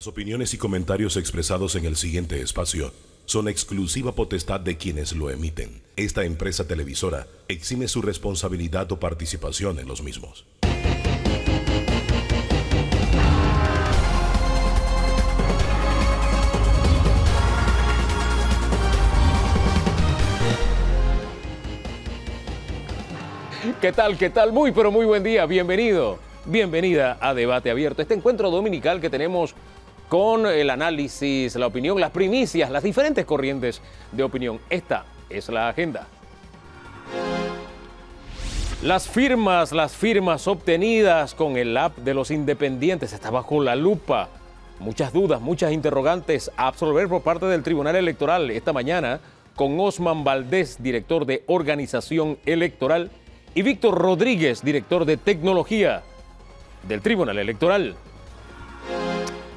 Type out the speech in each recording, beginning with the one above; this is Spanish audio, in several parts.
Las opiniones y comentarios expresados en el siguiente espacio son exclusiva potestad de quienes lo emiten. Esta empresa televisora exime su responsabilidad o participación en los mismos. ¿Qué tal? ¿Qué tal? Muy, pero muy buen día. Bienvenido. Bienvenida a Debate Abierto, este encuentro dominical que tenemos con el análisis, la opinión, las primicias, las diferentes corrientes de opinión. Esta es la agenda. Las firmas, las firmas obtenidas con el app de los independientes está bajo la lupa. Muchas dudas, muchas interrogantes a absorber por parte del Tribunal Electoral esta mañana con Osman Valdés, director de Organización Electoral, y Víctor Rodríguez, director de Tecnología del Tribunal Electoral.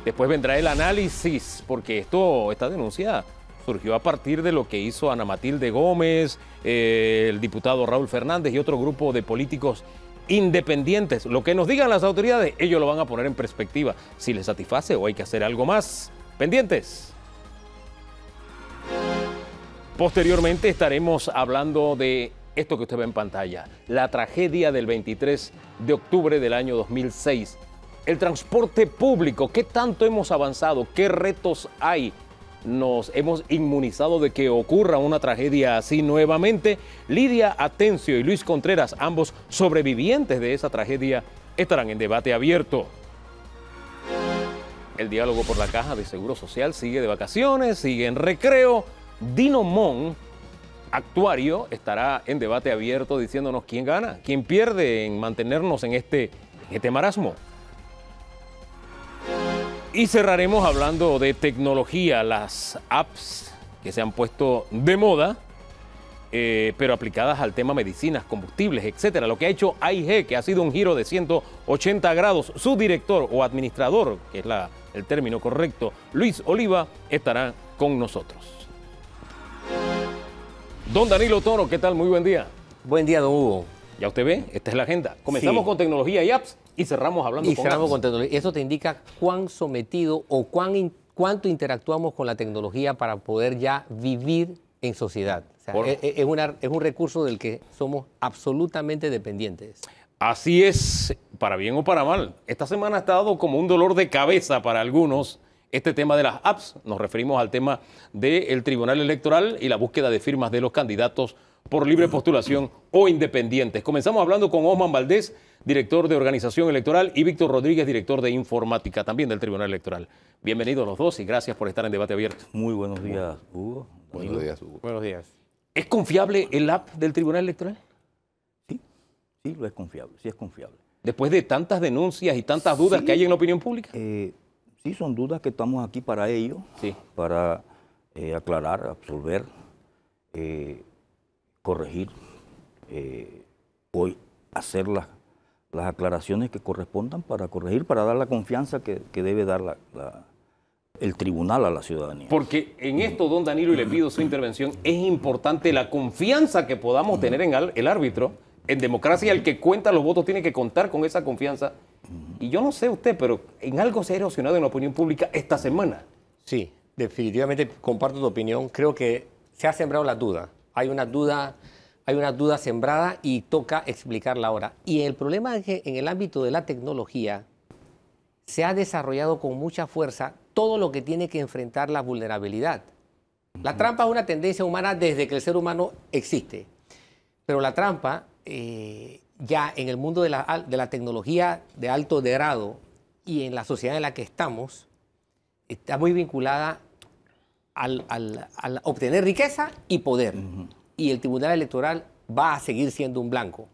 Después vendrá el análisis, porque esto, esta denuncia surgió a partir de lo que hizo Ana Matilde Gómez, eh, el diputado Raúl Fernández y otro grupo de políticos independientes. Lo que nos digan las autoridades, ellos lo van a poner en perspectiva, si les satisface o hay que hacer algo más. Pendientes. Posteriormente estaremos hablando de esto que usted ve en pantalla, la tragedia del 23 de octubre del año 2006 el transporte público, ¿qué tanto hemos avanzado? ¿Qué retos hay? Nos hemos inmunizado de que ocurra una tragedia así nuevamente. Lidia Atencio y Luis Contreras, ambos sobrevivientes de esa tragedia, estarán en debate abierto. El diálogo por la caja de Seguro Social sigue de vacaciones, sigue en recreo. Dino Mon, actuario, estará en debate abierto diciéndonos quién gana, quién pierde en mantenernos en este, este marasmo. Y cerraremos hablando de tecnología, las apps que se han puesto de moda, eh, pero aplicadas al tema medicinas, combustibles, etcétera. Lo que ha hecho AIG, que ha sido un giro de 180 grados, su director o administrador, que es la, el término correcto, Luis Oliva, estará con nosotros. Don Danilo Toro, ¿qué tal? Muy buen día. Buen día, don Hugo. Ya usted ve, esta es la agenda. Comenzamos con tecnología y apps y cerramos hablando y con cerramos con tecnología. Eso te indica cuán sometido o cuán cuánto interactuamos con la tecnología para poder ya vivir en sociedad. E, e, es, es un recurso del que somos absolutamente dependientes. Así es, para bien o para mal. Esta semana ha estado como un dolor de cabeza para algunos este tema de las apps. Nos referimos al tema del Tribunal Electoral y la búsqueda de firmas de los candidatos por libre postulación o independientes. Comenzamos hablando con Osman Valdés, director de Organización Electoral, y Víctor Rodríguez, director de Informática, también del Tribunal Electoral. Bienvenidos los dos y gracias por estar en debate abierto. Muy buenos días, Hugo. Buenos días, Hugo. Buenos días. ¿Es confiable el app del Tribunal Electoral? Sí, sí, lo es confiable, sí es confiable. Después de tantas denuncias y tantas dudas que hay en la opinión pública. Eh, sí, son dudas que estamos aquí para ello, para eh, aclarar, absolver. Eh, corregir, eh, hoy hacer las, las, aclaraciones que correspondan para corregir, para dar la confianza que, debe dar el tribunal a la ciudadanía. Porque en esto, don Danilo, y le pido su intervención, es importante la confianza que podamos tener en el árbitro. En democracia, el que cuenta los votos tiene que contar con esa confianza. Y yo no sé usted, pero en algo se ha erosionado en la opinión pública esta semana. Sí, definitivamente comparto tu opinión. Creo que se ha sembrado la duda hay una duda, hay una duda sembrada y toca explicarla ahora. Y el problema es que en el ámbito de la tecnología se ha desarrollado con mucha fuerza todo lo que tiene que enfrentar la vulnerabilidad. La trampa es una tendencia humana desde que el ser humano existe, pero la trampa eh, ya en el mundo de la, de la tecnología de alto grado y en la sociedad en la que estamos está muy vinculada al, obtener riqueza y poder. Y el Tribunal Electoral va a seguir siendo un blanco.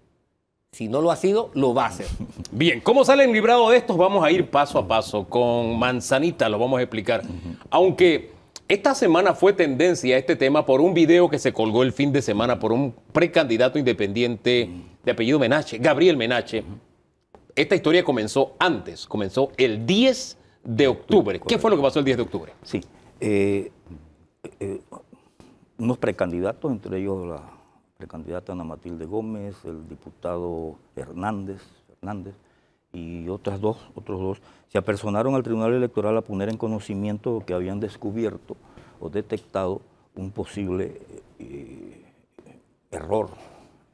Si no lo ha sido, lo va a hacer. Bien, ¿cómo salen librados de estos? Vamos a ir paso a paso. Con manzanita lo vamos a explicar. Aunque esta semana fue tendencia este tema por un video que se colgó el fin de semana por un precandidato independiente de apellido Menache, Gabriel Menache. Esta historia comenzó antes, comenzó el 10 de octubre. ¿Qué fue lo que pasó el 10 de octubre? Sí, eh, eh, unos precandidatos, entre ellos la precandidata Ana Matilde Gómez, el diputado Hernández, Hernández y otras dos, otros dos, se apersonaron al Tribunal Electoral a poner en conocimiento que habían descubierto o detectado un posible eh, error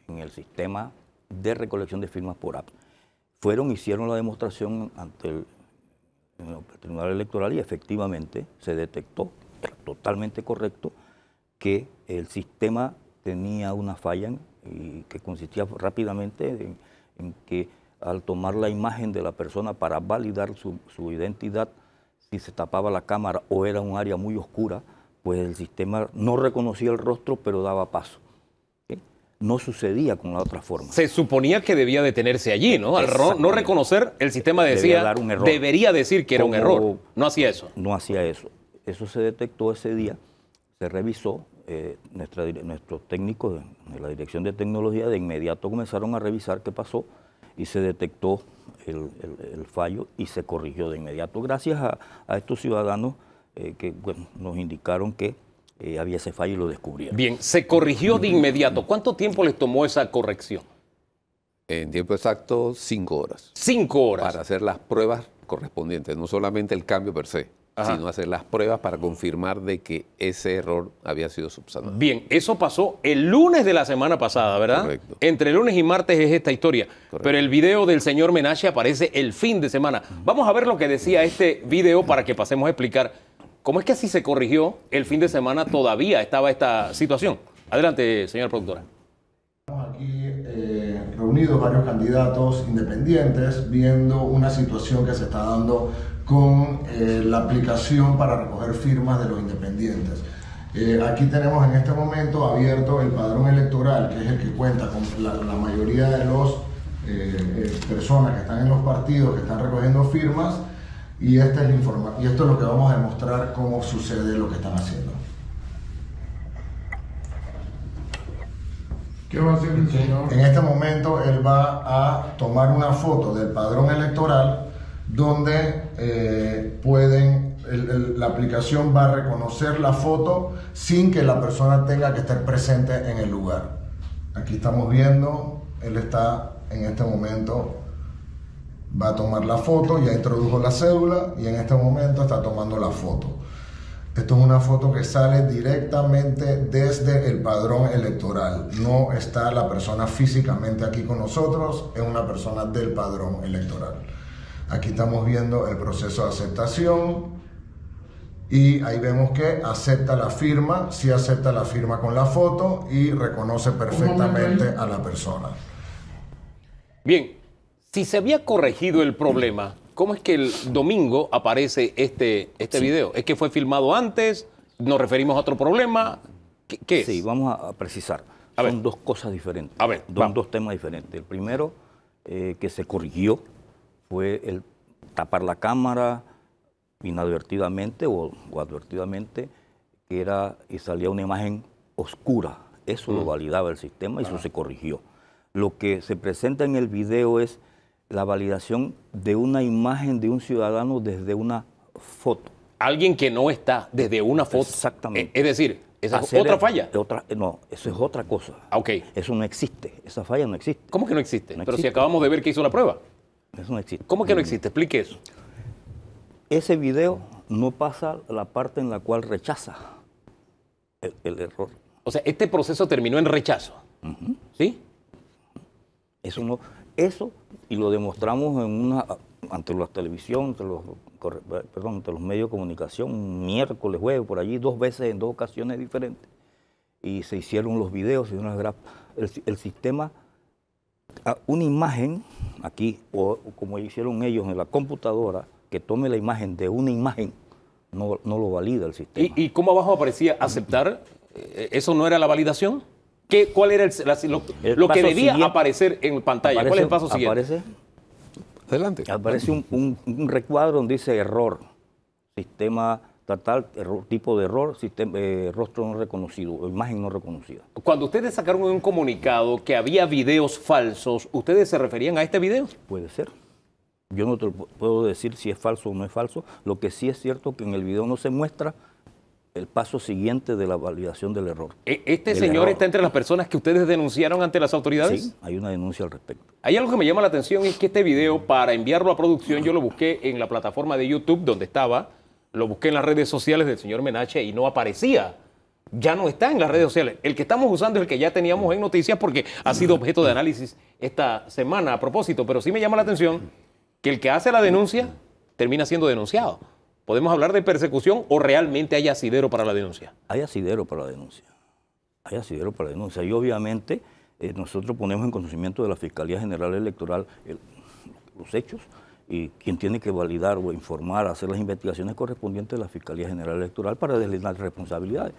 en el sistema de recolección de firmas por app. Fueron, hicieron la demostración ante el, en el Tribunal Electoral y efectivamente se detectó, totalmente correcto, que el sistema tenía una falla y que consistía rápidamente en, que al tomar la imagen de la persona para validar su, su, identidad, si se tapaba la cámara o era un área muy oscura, pues el sistema no reconocía el rostro, pero daba paso no sucedía con la otra forma. Se suponía que debía detenerse allí, ¿no? Al no reconocer, el sistema decía, debería decir que era un error. No hacía eso. No hacía eso. Eso se detectó ese día, se revisó, eh, nuestra, nuestros técnicos de, la Dirección de Tecnología de inmediato comenzaron a revisar qué pasó y se detectó el, fallo y se corrigió de inmediato, gracias a, estos ciudadanos eh, que nos indicaron que eh, había ese fallo y lo descubrieron. Bien, se corrigió de inmediato. ¿Cuánto tiempo les tomó esa corrección? En tiempo exacto, cinco horas. Cinco horas. Para hacer las pruebas correspondientes, no solamente el cambio per se, sino hacer las pruebas para confirmar de que ese error había sido subsanado. Bien, eso pasó el lunes de la semana pasada, ¿verdad? Correcto. Entre lunes y martes es esta historia, pero el video del señor Menache aparece el fin de semana. Vamos a ver lo que decía este video para que pasemos a explicar ¿Cómo es que así se corrigió el fin de semana todavía estaba esta situación? Adelante, señor productora. Estamos aquí eh, reunidos varios candidatos independientes viendo una situación que se está dando con eh, la aplicación para recoger firmas de los independientes. Eh, aquí tenemos en este momento abierto el padrón electoral, que es el que cuenta con la, mayoría de las personas que están en los partidos, que están recogiendo firmas, y, esta es la y esto es lo que vamos a demostrar cómo sucede lo que están haciendo. ¿Qué va a hacer el señor? En este momento él va a tomar una foto del padrón electoral donde eh, pueden, la aplicación va a reconocer la foto sin que la persona tenga que estar presente en el lugar. Aquí estamos viendo, él está en este momento va a tomar la foto, ya introdujo la cédula y en este momento está tomando la foto. Esto es una foto que sale directamente desde el padrón electoral. No está la persona físicamente aquí con nosotros, es una persona del padrón electoral. Aquí estamos viendo el proceso de aceptación y ahí vemos que acepta la firma, si acepta la firma con la foto y reconoce perfectamente a la persona. Bien, si se había corregido el problema, ¿cómo es que el domingo aparece este, este video? ¿Es que fue filmado antes? ¿Nos referimos a otro problema? ¿Qué, es? Sí, vamos a precisar. Son dos cosas diferentes. Son dos temas diferentes. El primero eh, que se corrigió fue el tapar la cámara inadvertidamente o, advertidamente, que era y salía una imagen oscura. Eso lo mm. validaba el sistema y eso se corrigió. Lo que se presenta en el video es la validación de una imagen de un ciudadano desde una foto. Alguien que no está desde una foto. Exactamente. Es decir, esa es otra falla. no, eso es otra cosa. Ah, okay. Eso no existe. Esa falla no existe. ¿Cómo que no existe? Pero si acabamos de ver que hizo la prueba. Eso no existe. ¿Cómo que no existe? Explique eso. Ese video no pasa la parte en la cual rechaza el, error. O sea, este proceso terminó en rechazo. ¿Sí? Eso no. Eso y lo demostramos en una, ante la televisión, ante los, perdón, ante los medios de comunicación, miércoles, jueves, por allí, dos veces, en dos ocasiones diferentes. Y se hicieron los videos, se hicieron el, el sistema, ah, una imagen, aquí, o como hicieron ellos en la computadora, que tome la imagen de una imagen, no, lo valida el sistema. y cómo abajo aparecía aceptar? Eh, ¿Eso no era la validación? ¿Cuál era el, lo, que debía aparecer en pantalla? ¿Cuál es el paso siguiente? Aparece, Adelante. Aparece un, recuadro donde dice error, sistema total, tipo de error, sistema, eh, rostro no reconocido, imagen no reconocida. Cuando ustedes sacaron un comunicado que había videos falsos, ¿ustedes se referían a este video? Puede ser. Yo no puedo decir si es falso o no es falso. Lo que sí es cierto es que en el video no se muestra el paso siguiente de la validación del error. E, ¿Este señor está entre las personas que ustedes denunciaron ante las autoridades? Sí, hay una denuncia al respecto. Hay algo que me llama la atención, es que este video, para enviarlo a producción, yo lo busqué en la plataforma de YouTube donde estaba, lo busqué en las redes sociales del señor Menache y no aparecía. Ya no está en las redes sociales. El que estamos usando es el que ya teníamos en noticias porque ha sido objeto de análisis esta semana a propósito, pero sí me llama la atención que el que hace la denuncia termina siendo denunciado. ¿Podemos hablar de persecución o realmente hay asidero para la denuncia? Hay asidero para la denuncia. Hay asidero para la denuncia. Y obviamente eh, nosotros ponemos en conocimiento de la Fiscalía General Electoral los hechos y quien tiene que validar o informar, hacer las investigaciones correspondientes de la Fiscalía General Electoral para deslindar responsabilidades.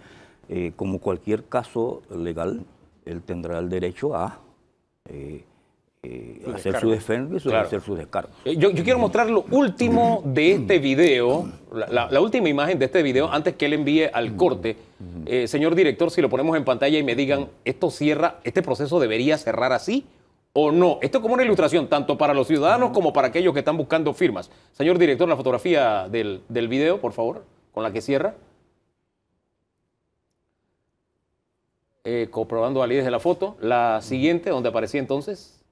Eh, como cualquier caso legal, él tendrá el derecho a eh, eh, hacer su defensa y hacer su descargo. Eh, yo, quiero mostrar lo último de este video, la, última imagen de este video, antes que él envíe al corte. Eh, señor director, si lo ponemos en pantalla y me digan, ¿esto cierra, este proceso debería cerrar así o no? Esto es como una ilustración, tanto para los ciudadanos como para aquellos que están buscando firmas. Señor director, la fotografía del, del video, por favor, con la que cierra. comprobando validez de la foto. La siguiente, donde aparecía entonces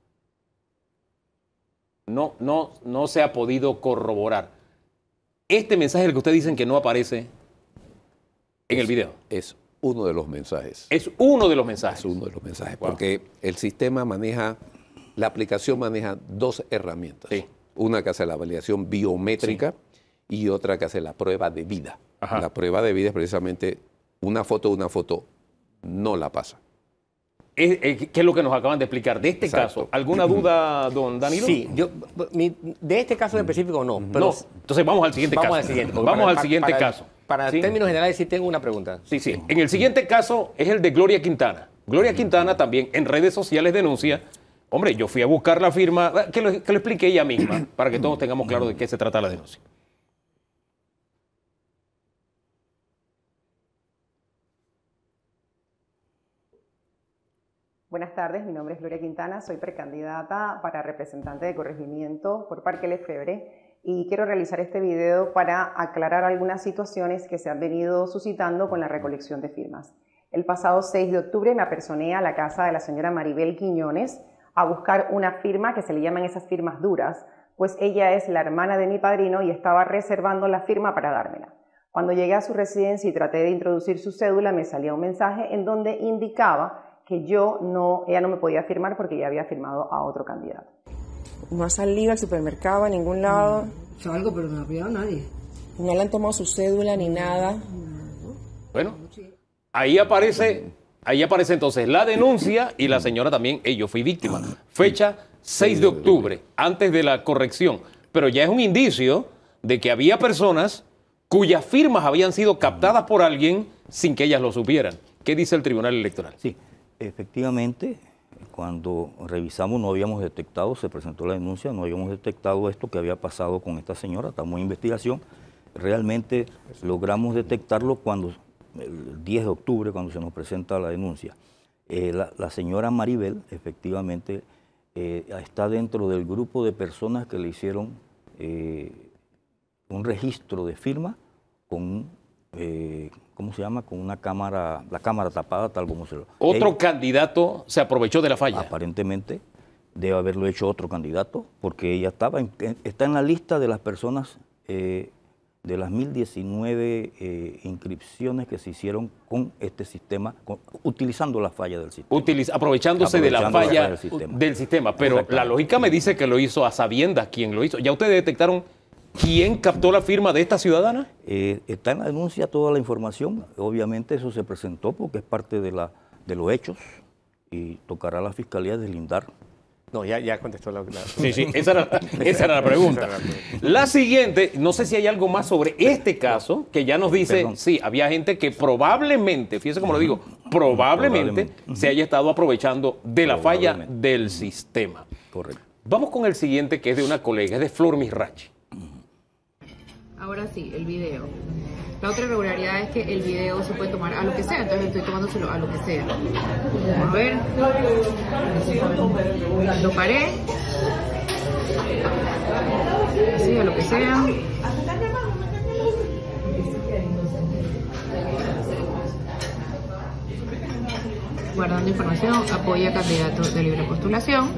no, no, no se ha podido corroborar. Este mensaje, el que ustedes dicen que no aparece en el video. Es uno de los mensajes. Es uno de los mensajes. Es uno de los mensajes. Porque el sistema maneja, la aplicación maneja dos herramientas. Una que hace la validación biométrica y otra que hace la prueba de vida. La prueba de vida es precisamente una foto, una foto no la pasa. Eh, ¿Qué es, lo que nos acaban de explicar. De este caso, ¿alguna duda, don Danilo? Sí, yo, de este caso en específico no. Entonces vamos al siguiente vamos caso. Al siguiente, vamos al siguiente caso. Para, términos generales sí tengo una pregunta. Sí, sí. En el siguiente caso es el de Gloria Quintana. Gloria Quintana también en redes sociales denuncia Hombre, yo fui a buscar la firma, ah, que que lo explique ella misma, para que todos tengamos claro de qué se trata la denuncia. Buenas tardes, mi nombre es Gloria Quintana, soy precandidata para representante de corregimiento por Parque Lefebre y quiero realizar este video para aclarar algunas situaciones que se han venido suscitando con la recolección de firmas. El pasado 6 de octubre me apersoné a la casa de la señora Maribel Quiñones a buscar una firma que se le llaman esas firmas duras, pues ella es la hermana de mi padrino y estaba reservando la firma para dármela. Cuando llegué a su residencia y traté de introducir su cédula, me salía un mensaje en donde indicaba que yo no, ella no me podía firmar porque ya había firmado a otro candidato. No ha salido al supermercado a ningún lado. Mm, salgo, pero no ha pillado nadie. No le han tomado su cédula ni nada. Bueno, ahí aparece, ahí aparece entonces la denuncia y la señora también, yo fui víctima. Fecha 6 de octubre, antes de la corrección. Pero ya es un indicio de que había personas cuyas firmas habían sido captadas por alguien sin que ellas lo supieran. ¿Qué dice el Tribunal Electoral? Sí, Efectivamente, cuando revisamos no habíamos detectado, se presentó la denuncia, no habíamos detectado esto que había pasado con esta señora, estamos en investigación. Realmente logramos detectarlo cuando, el 10 de octubre, cuando se nos presenta la denuncia. Eh, la, señora Maribel, efectivamente, eh, está dentro del grupo de personas que le hicieron eh, un registro de firma con eh, ¿cómo se llama? Con una cámara, la cámara tapada, tal como se lo. ¿Otro candidato se aprovechó de la falla? Aparentemente debe haberlo hecho otro candidato, porque ella estaba en, está en la lista de las personas, eh, de las 1019 eh, inscripciones que se hicieron con este sistema, utilizando la falla del sistema. aprovechándose de la falla, del, sistema. del, sistema. Pero la lógica me dice que lo hizo a sabiendas quien lo hizo. Ya ustedes detectaron ¿Quién captó la firma de esta ciudadana? Eh, está en la denuncia toda la información. Obviamente eso se presentó porque es parte de, la, de los hechos y tocará a la fiscalía deslindar. No, ya, contestó la, la Sí, sí, esa era, la pregunta. La siguiente, no sé si hay algo más sobre este caso, que ya nos dice, sí, había gente que probablemente, fíjese cómo lo digo, probablemente, probablemente. se haya estado aprovechando de la falla del sistema. Correcto. Vamos con el siguiente, que es de una colega, es de Flor Misrachi. Ahora sí, el video. La otra irregularidad es que el video se puede tomar a lo que sea, entonces estoy tomándoselo a lo que sea. Vamos a ver. Lo paré. Así, a lo que sea. Guardando información, apoya candidato de libre postulación.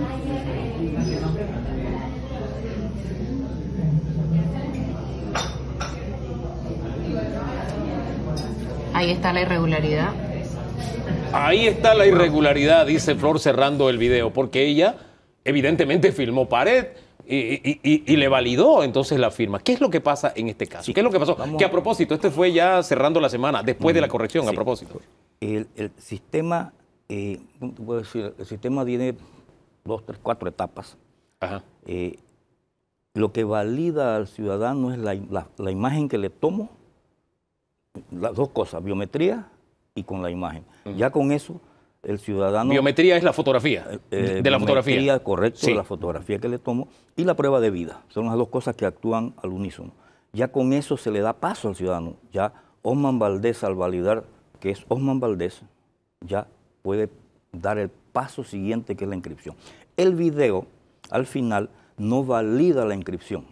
Ahí está la irregularidad. Ahí está la irregularidad, dice Flor cerrando el video, porque ella evidentemente filmó pared. Y, le validó entonces la firma. ¿Qué es lo que pasa en este caso? ¿Qué es lo que pasó? Que a propósito, este fue ya cerrando la semana, después de la corrección, a propósito. El, sistema, eh, el sistema tiene dos, tres, cuatro etapas. Eh, lo que valida al ciudadano es la imagen que le tomo las dos cosas, biometría y con la imagen. Ya con eso, el ciudadano... Biometría es la fotografía, eh, de la fotografía. Correcto, la fotografía que le tomo y la prueba de vida. Son las dos cosas que actúan al unísono. Ya con eso se le da paso al ciudadano. Ya Osman Valdés, al validar que es Osman Valdés, ya puede dar el paso siguiente que es la inscripción. El video, al final, no valida la inscripción.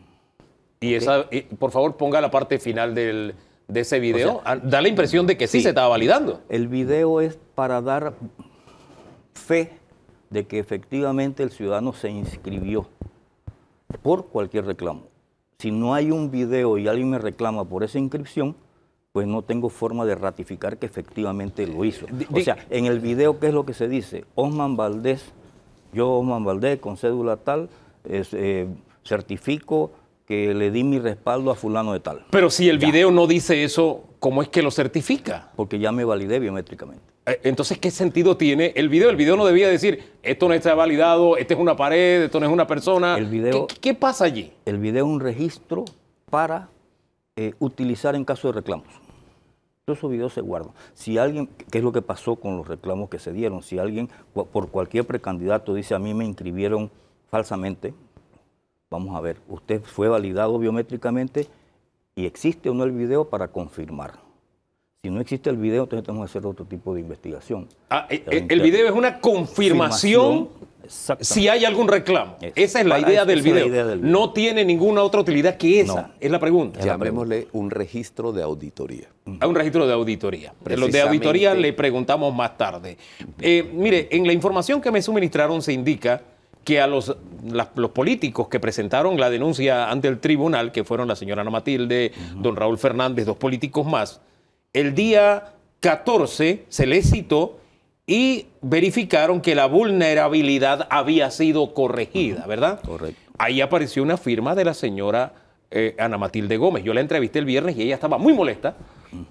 Y esa, por favor, ponga la parte final del, de ese video, ah, da la impresión de que sí, se estaba validando. El video es para dar fe de que efectivamente el ciudadano se inscribió por cualquier reclamo. Si no hay un video y alguien me reclama por esa inscripción, pues no tengo forma de ratificar que efectivamente lo hizo. O sea, en el video, ¿qué es lo que se dice? Osman Valdés, yo Osman Valdés, con cédula tal, eh, certifico le di mi respaldo a fulano de tal. Pero si el video no dice eso, ¿cómo es que lo certifica? Porque ya me validé biométricamente. Eh, entonces, ¿qué sentido tiene el video? El video no debía decir, esto no está validado, esta es una pared, esto no es una persona. El video, ¿Qué, pasa allí? El video es un registro para eh, utilizar en caso de reclamos. Todos esos videos se guardan. Si alguien, ¿qué es lo que pasó con los reclamos que se dieron? Si alguien, por cualquier precandidato, dice, a mí me inscribieron falsamente, Vamos a ver, usted fue validado biométricamente y existe o no el video para confirmar. Si no existe el video, entonces tenemos que hacer otro tipo de investigación. Ah, eh, el, video es una confirmación, si hay algún reclamo. esa es, la idea, del video. No tiene ninguna otra utilidad que esa. Es la pregunta. Llamémosle un registro de auditoría. Ah, un registro de auditoría. Los de auditoría le preguntamos más tarde. Eh, mire, en la información que me suministraron se indica que a los, los políticos que presentaron la denuncia ante el tribunal, que fueron la señora Ana Matilde, don Raúl Fernández, dos políticos más, el día 14 se les citó y verificaron que la vulnerabilidad había sido corregida, ¿verdad? Correcto. Ahí apareció una firma de la señora eh, Ana Matilde Gómez. Yo la entrevisté el viernes y ella estaba muy molesta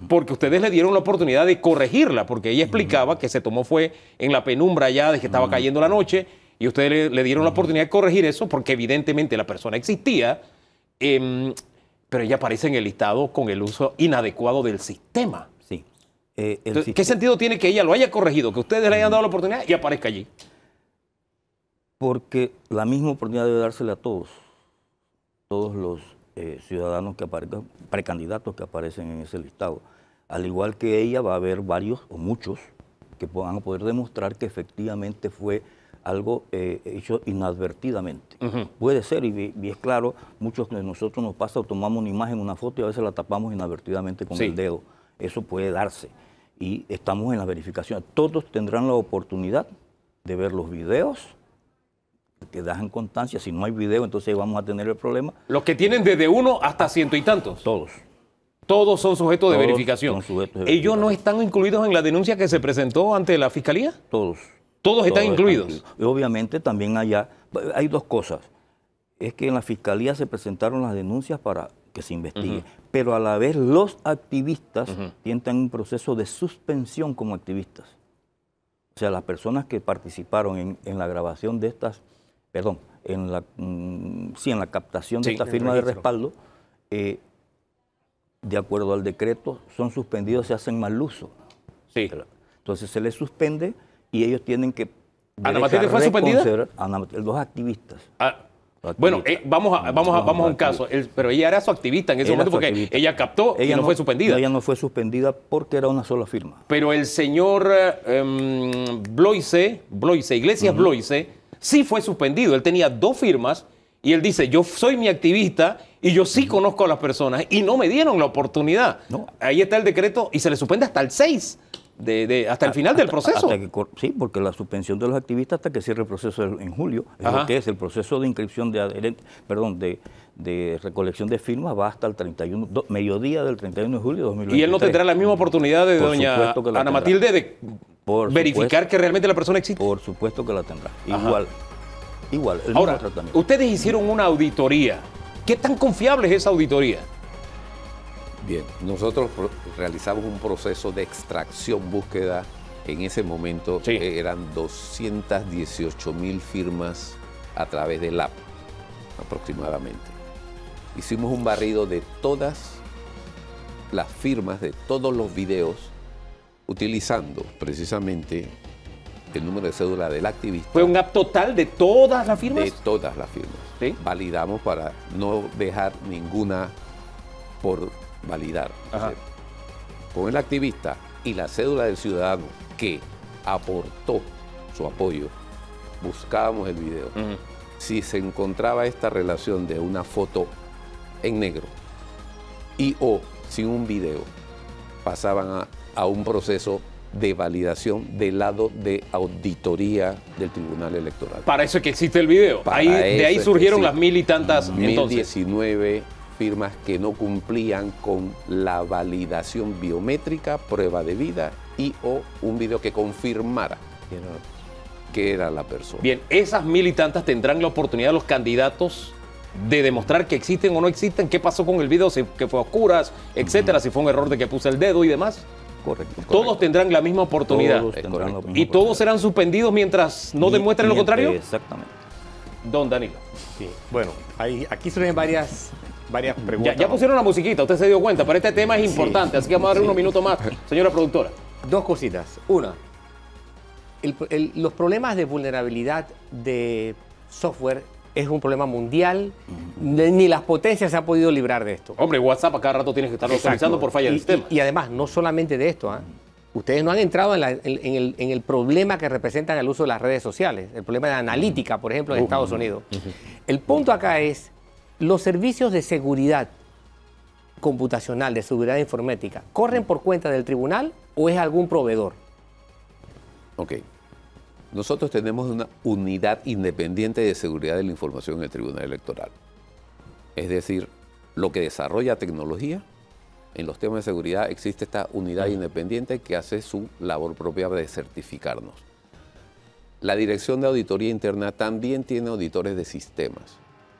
porque ustedes le dieron la oportunidad de corregirla, porque ella explicaba que se tomó fue en la penumbra ya de que estaba cayendo la noche y ustedes le, dieron la oportunidad de corregir eso porque evidentemente la persona existía, em, pero ella aparece en el listado con el uso inadecuado del sistema. Sí. Eh, ¿Qué sentido tiene que ella lo haya corregido, que ustedes le hayan dado la oportunidad y aparezca allí? Porque la misma oportunidad debe dársela a todos, todos los eh, ciudadanos que aparezcan, precandidatos que aparecen en ese listado. Al igual que ella, va a haber varios o muchos que van a poder demostrar que efectivamente fue algo eh, hecho inadvertidamente. Puede ser, y, es claro, muchos de nosotros nos pasa, tomamos una imagen, una foto y a veces la tapamos inadvertidamente con el dedo. Eso puede darse. Y estamos en la verificación. Todos tendrán la oportunidad de ver los videos que dejan constancia. Si no hay video, entonces vamos a tener el problema. Los que tienen desde uno hasta ciento y tantos. Todos. Todos son sujetos de verificación. ¿Ellos no están incluidos en la denuncia que se presentó ante la fiscalía? Todos. Todos están incluidos. obviamente también allá hay dos cosas. Es que en la fiscalía se presentaron las denuncias para que se investigue, pero a la vez los activistas tienen un proceso de suspensión como activistas. O sea, las personas que participaron en, la grabación de estas, perdón, en la, mm, sí, en la captación de esta firma de respaldo, eh, de acuerdo al decreto, son suspendidos, se hacen mal uso. Sí. Entonces se les suspende y ellos tienen que... Ana Matilde fue suspendida. Dos ah, activistas. Bueno, eh, vamos, a, vamos, a, vamos un caso, pero ella era su activista en ese momento porque ella captó ella y no, fue suspendida. Ella no fue suspendida porque era una sola firma. Pero el señor eh, em, Bloise, Bloise, Iglesias Bloise, sí fue suspendido. Él tenía dos firmas y él dice, yo soy mi activista y yo sí conozco a las personas y no me dieron la oportunidad. Ahí está el decreto y se le suspende hasta el 6 hasta el final del proceso. sí, porque la suspensión de los activistas hasta que cierre el proceso en julio, es lo que es el proceso de inscripción de adherentes, perdón, de, recolección de firmas va hasta el 31, mediodía del 31 de julio de 2023. Y él no tendrá la misma oportunidad de doña Ana Matilde de verificar que realmente la persona existe. Por supuesto que la tendrá. Igual, igual, Ahora, Ustedes hicieron una auditoría. ¿Qué tan confiable es esa auditoría? Bien, nosotros realizamos un proceso de extracción, búsqueda. En ese momento sí. Eh, eran 218 mil firmas a través del app, aproximadamente. Hicimos un barrido de todas las firmas, de todos los videos, utilizando precisamente el número de cédula del activista. ¿Fue un app total de todas las firmas? De todas las firmas. ¿Sí? Validamos para no dejar ninguna por validar. Con el activista y la cédula del ciudadano que aportó su apoyo, buscábamos el video. Si se encontraba esta relación de una foto en negro y o sin un video, pasaban a, un proceso de validación del lado de auditoría del Tribunal Electoral. Para eso que existe el video. de ahí surgieron las mil y tantas. 2019, firmas que no cumplían con la validación biométrica, prueba de vida y o un video que confirmara que era la persona. Bien, esas militantas tendrán la oportunidad los candidatos de demostrar que existen o no existen, qué pasó con el video, si que fue a oscuras, etcétera, si fue un error de que puse el dedo y demás. Correcto. Todos tendrán la misma oportunidad. Eh, y todos serán suspendidos mientras no demuestren lo contrario. Exactamente don Danilo. Sí. Bueno, aquí surgen varias, varias preguntas. Ya, pusieron una musiquita, usted se dio cuenta, pero este tema es importante, así que vamos a darle unos minutos más, señora productora. Dos cositas. Una, los problemas de vulnerabilidad de software es un problema mundial, ni las potencias se han podido librar de esto. Hombre, WhatsApp a cada rato tienes que estar utilizando por falla del sistema. Y, además, no solamente de esto, ¿ah? ustedes no han entrado en, el, problema que representan el uso de las redes sociales, el problema de la analítica, por ejemplo, en Estados Unidos. El punto acá es los servicios de seguridad computacional, de seguridad informática, ¿corren por cuenta del tribunal o es algún proveedor? Ok. Nosotros tenemos una unidad independiente de seguridad de la información en el Tribunal Electoral. Es decir, lo que desarrolla tecnología en los temas de seguridad existe esta unidad independiente que hace su labor propia de certificarnos. La Dirección de Auditoría Interna también tiene auditores de sistemas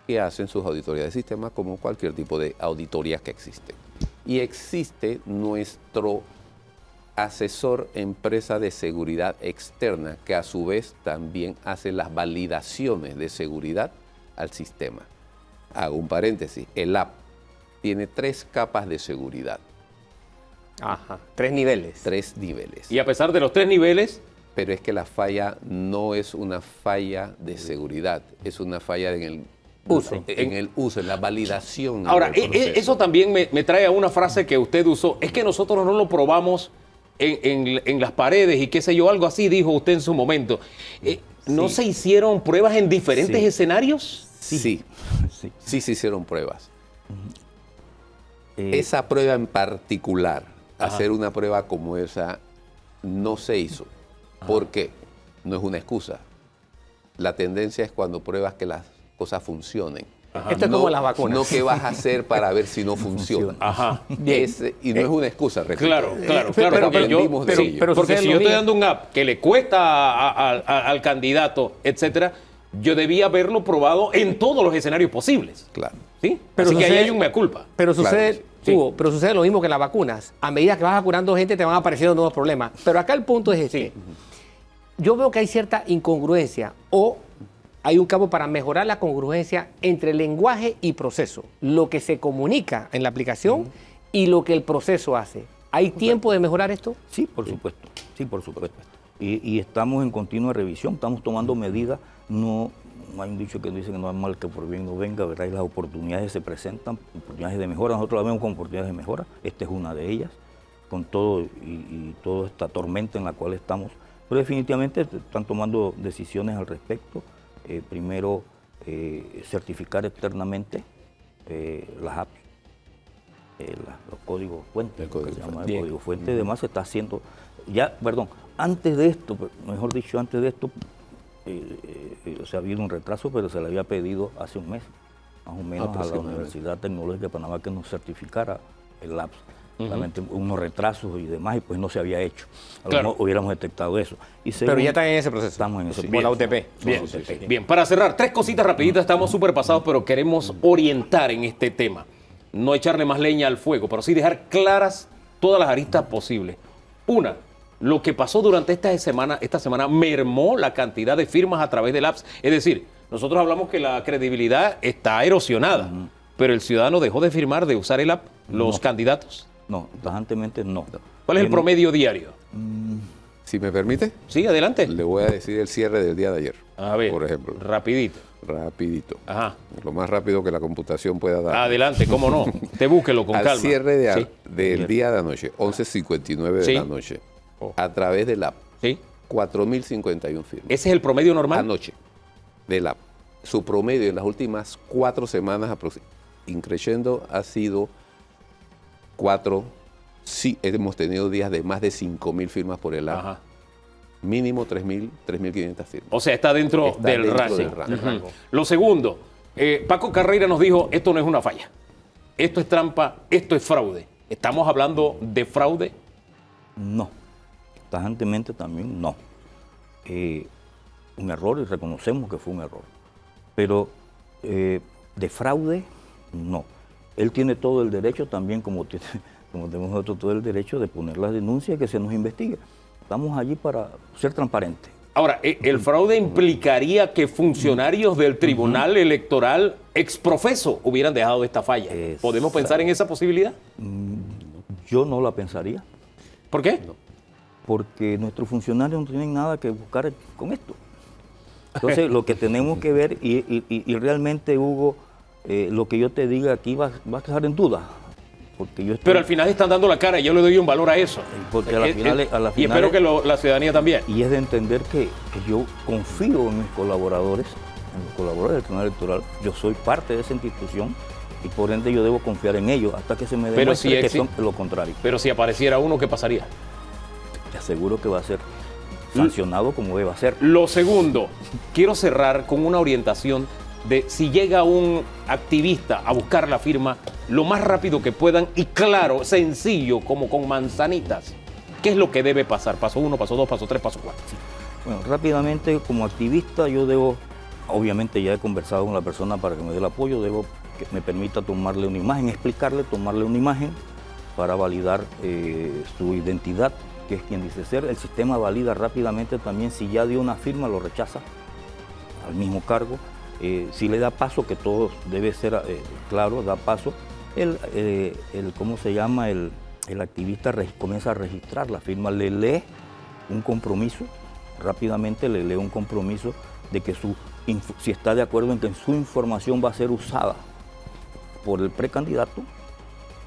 que hacen sus auditorías de sistemas como cualquier tipo de auditoría que existe. Y existe nuestro asesor empresa de seguridad externa que a su vez también hace las validaciones de seguridad al sistema. Hago un paréntesis, el app tiene tres capas de seguridad. Ajá, tres niveles. Tres niveles. Y a pesar de los tres niveles... Pero es que la falla no es una falla de seguridad, es una falla en el uso. En el uso, en la validación. Ahora, e- e- eso también me, trae a una frase que usted usó. Es que nosotros no lo probamos en, las paredes y qué sé yo, algo así dijo usted en su momento. Eh, ¿No se hicieron pruebas en diferentes escenarios? Sí. sí. sí, se hicieron pruebas. Eh, esa prueba en particular, hacer una prueba como esa, no se hizo. porque No es una excusa. La tendencia es cuando pruebas que las cosas funcionen. Esto es como las vacunas. No qué vas a hacer para ver si no, funciona. Ajá. y no es eh, una excusa, respecto. Claro, claro, claro. Pero, porque si yo estoy dando un app que le cuesta al candidato, etcétera, yo debía haberlo probado en todos los escenarios posibles. Claro. ¿Sí? Pero Así que ahí hay un mea culpa. Pero sucede, Sí. pero sucede lo mismo que las vacunas. A medida que vas curando gente, te van apareciendo nuevos problemas. Pero acá el punto es este. Yo veo que hay cierta incongruencia o hay un campo para mejorar la congruencia entre lenguaje y proceso. Lo que se comunica en la aplicación y lo que el proceso hace. ¿Hay tiempo de mejorar esto? Sí, por supuesto. Sí, por supuesto. Y, y, estamos en continua revisión, estamos tomando medidas. No, hay un dicho que dice que no hay mal que por bien no venga, ¿verdad? Y las oportunidades se presentan, oportunidades de mejora, nosotros las vemos como oportunidades de mejora, esta es una de ellas, con todo y, toda esta tormenta en la cual estamos. Pero definitivamente están tomando decisiones al respecto. Eh, primero, eh, certificar externamente eh, las apps, los códigos fuentes, se fuente. el código fuente. Además, se está haciendo, ya, perdón, antes de esto, mejor dicho, antes de esto, eh, eh, o sea, había un retraso, pero se le había pedido hace un mes, más o menos, a la Universidad Tecnológica de Panamá que nos certificara el lapso. realmente unos retrasos y demás, y pues no se había hecho. hubiéramos detectado eso. pero ya están en ese proceso. Estamos en ese Con la UTP. Bien. para cerrar, tres cositas rapiditas, estamos súper pasados, pero queremos orientar en este tema. No echarle más leña al fuego, pero sí dejar claras todas las aristas posibles. Una, lo que pasó durante esta semana, esta semana mermó la cantidad de firmas a través del app. Es decir, nosotros hablamos que la credibilidad está erosionada, pero el ciudadano dejó de firmar, de usar el app, los candidatos. No, tajantemente no. ¿Cuál es el promedio diario? Mm. Si me permite. Sí, adelante. Le voy a decir el cierre del día de ayer. A ver. Por ejemplo. Rapidito. Rapidito. Ajá. Lo más rápido que la computación pueda dar. Adelante, cómo no. Te búsquelo con calma. El cierre de, del día de anoche, 11.59 de la noche a través de la app. ¿Sí? 4.051 firmas. ¿Ese es el promedio normal? Anoche, de la Su promedio en las últimas cuatro semanas increciendo ha sido cuatro. Sí, hemos tenido días de más de 5.000 firmas por el app. Ajá mínimo 3.000, 3.500 firmas. O sea, está dentro, del, rango. Lo segundo, eh, Paco Carreira nos dijo, esto no es una falla, esto es trampa, esto es fraude. ¿Estamos hablando de fraude? No tajantemente también no. Eh, un error y reconocemos que fue un error. Pero eh, de fraude, no. Él tiene todo el derecho también, como, como tenemos nosotros todo el derecho, de poner las denuncias y que se nos investigue. Estamos allí para ser transparentes. Ahora, eh, el fraude implicaría que funcionarios del Tribunal Electoral exprofeso hubieran dejado esta falla. ¿Podemos pensar en esa posibilidad? Mm, yo no la pensaría. ¿Por qué? No porque nuestros funcionarios no tienen nada que buscar con esto. Entonces, lo que tenemos que ver, y, realmente, Hugo, eh, lo que yo te diga aquí va, a quedar en duda. Pero al final están dando la cara y yo le doy un valor a eso. y espero que la ciudadanía también. Y es de entender que, yo confío en mis colaboradores, en los colaboradores del Tribunal Electoral. Yo soy parte de esa institución y por ende yo debo confiar en ellos hasta que se me demuestre que son lo contrario. Pero si apareciera uno, ¿qué pasaría? te aseguro que va a ser sancionado como debe ser. Lo segundo, quiero cerrar con una orientación de si llega un activista a buscar la firma lo más rápido que puedan y claro, sencillo, como con manzanitas. ¿Qué es lo que debe pasar? Paso uno, paso dos, paso tres, paso cuatro. Bueno, rápidamente como activista yo debo, obviamente ya he conversado con la persona para que me dé el apoyo, debo que me permita tomarle una imagen, explicarle, tomarle una imagen para validar eh, su identidad que es quien dice ser, el sistema valida rápidamente también si ya dio una firma, lo rechaza al mismo cargo. Eh, si le da paso, que todo debe ser eh, claro, da paso, eh, el, ¿cómo se llama? El, activista comienza a registrar la firma, le lee un compromiso, rápidamente le lee un compromiso de que su, si está de acuerdo en que su información va a ser usada por el precandidato,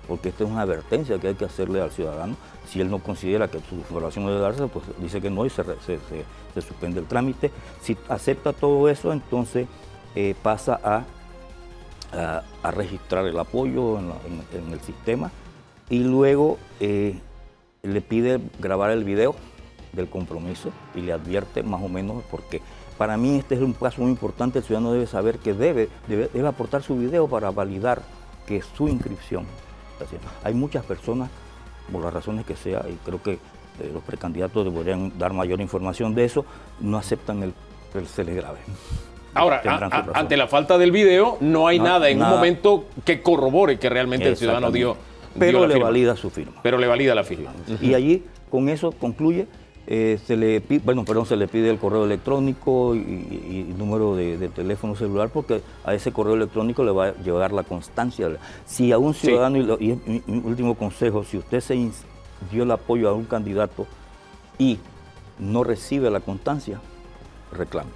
porque esta es una advertencia que hay que hacerle al ciudadano, si él no considera que su valoración debe darse, pues dice que no y se, suspende el trámite. Si acepta todo eso, entonces eh, pasa a, a, registrar el apoyo en, el sistema y luego eh, le pide grabar el video del compromiso y le advierte más o menos porque para mí este es un paso muy importante, el ciudadano debe saber que debe, debe, aportar su video para validar que su inscripción. Hay muchas personas por las razones que sea, y creo que eh, los precandidatos deberían dar mayor información de eso, no aceptan el, el les grave. Ahora, ante la falta del video, no hay nada en un momento que corrobore que realmente el ciudadano dio. Pero le valida su firma. Pero le valida la firma. Y allí, con eso concluye eh, se le pide, bueno, perdón, se le pide el correo electrónico y, número de, teléfono celular porque a ese correo electrónico le va a llegar la constancia. Si a un ciudadano, y, mi último consejo, si usted se dio el apoyo a un candidato y no recibe la constancia, reclame.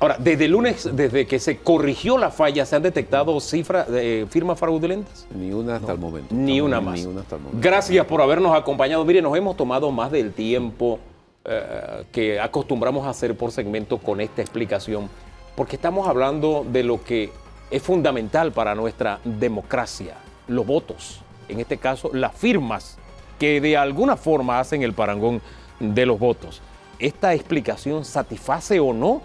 Ahora, desde el lunes, desde que se corrigió la falla, ¿se han detectado cifras, eh, firmas fraudulentas? Ni una hasta el momento. Ni una más. Gracias por habernos acompañado. Mire, nos hemos tomado más del tiempo eh, que acostumbramos a hacer por segmento con esta explicación, porque estamos hablando de lo que es fundamental para nuestra democracia, los votos, en este caso las firmas que de alguna forma hacen el parangón de los votos. ¿Esta explicación satisface o no?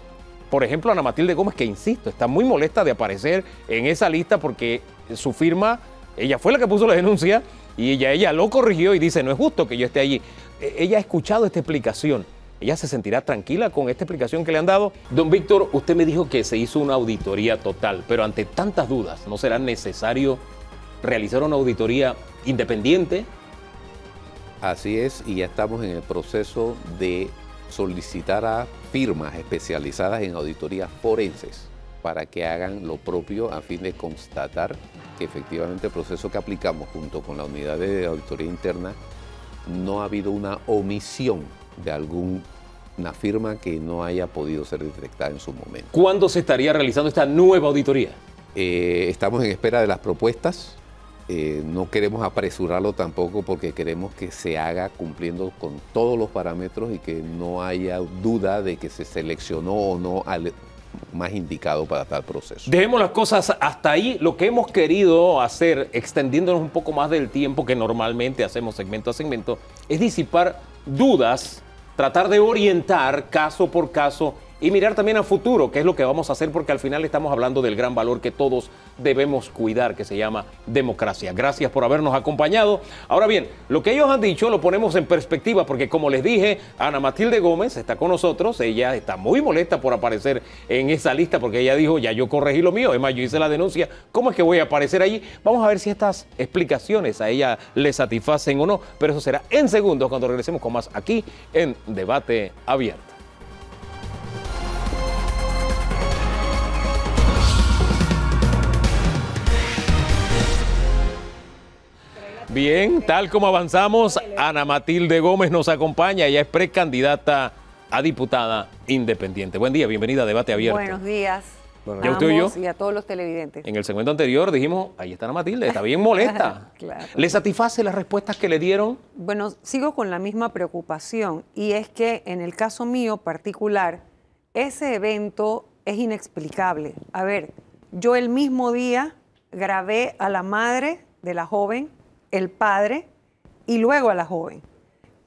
Por ejemplo, Ana Matilde Gómez, que insisto, está muy molesta de aparecer en esa lista porque su firma, ella fue la que puso la denuncia y ella lo corrigió y dice, no es justo que yo esté allí. Eh, ella ha escuchado esta explicación. ¿Ella se sentirá tranquila con esta explicación que le han dado? Don Víctor, usted me dijo que se hizo una auditoría total, pero ante tantas dudas, ¿no será necesario realizar una auditoría independiente? Así es, y ya estamos en el proceso de solicitar a firmas especializadas en auditorías forenses para que hagan lo propio a fin de constatar que efectivamente el proceso que aplicamos junto con la unidad de auditoría interna no ha habido una omisión de alguna firma que no haya podido ser detectada en su momento. ¿Cuándo se estaría realizando esta nueva auditoría? Eh, estamos en espera de las propuestas. Eh, no queremos apresurarlo tampoco porque queremos que se haga cumpliendo con todos los parámetros y que no haya duda de que se seleccionó o no al más indicado para tal proceso. Dejemos las cosas hasta ahí. Lo que hemos querido hacer, extendiéndonos un poco más del tiempo que normalmente hacemos segmento a segmento, es disipar dudas, tratar de orientar caso por caso y mirar también a futuro, que es lo que vamos a hacer porque al final estamos hablando del gran valor que todos debemos cuidar, que se llama democracia. Gracias por habernos acompañado. Ahora bien, lo que ellos han dicho lo ponemos en perspectiva porque como les dije, Ana Matilde Gómez está con nosotros, ella está muy molesta por aparecer en esa lista porque ella dijo, ya yo corregí lo mío, es más, yo hice la denuncia, ¿cómo es que voy a aparecer allí? Vamos a ver si estas explicaciones a ella le satisfacen o no, pero eso será en segundos cuando regresemos con más aquí en Debate Abierto. Bien, tal como avanzamos, Ana Matilde Gómez nos acompaña, ella es precandidata a diputada independiente. Buen día, bienvenida a Debate Abierto. Buenos días. y yo. a todos los televidentes. En el segmento anterior dijimos, ahí está Ana Matilde, está bien molesta. ¿Le satisface las respuestas que le dieron? Bueno, sigo con la misma preocupación y es que en el caso mío particular, ese evento es inexplicable. A ver, yo el mismo día grabé a la madre de la joven el padre y luego a la joven.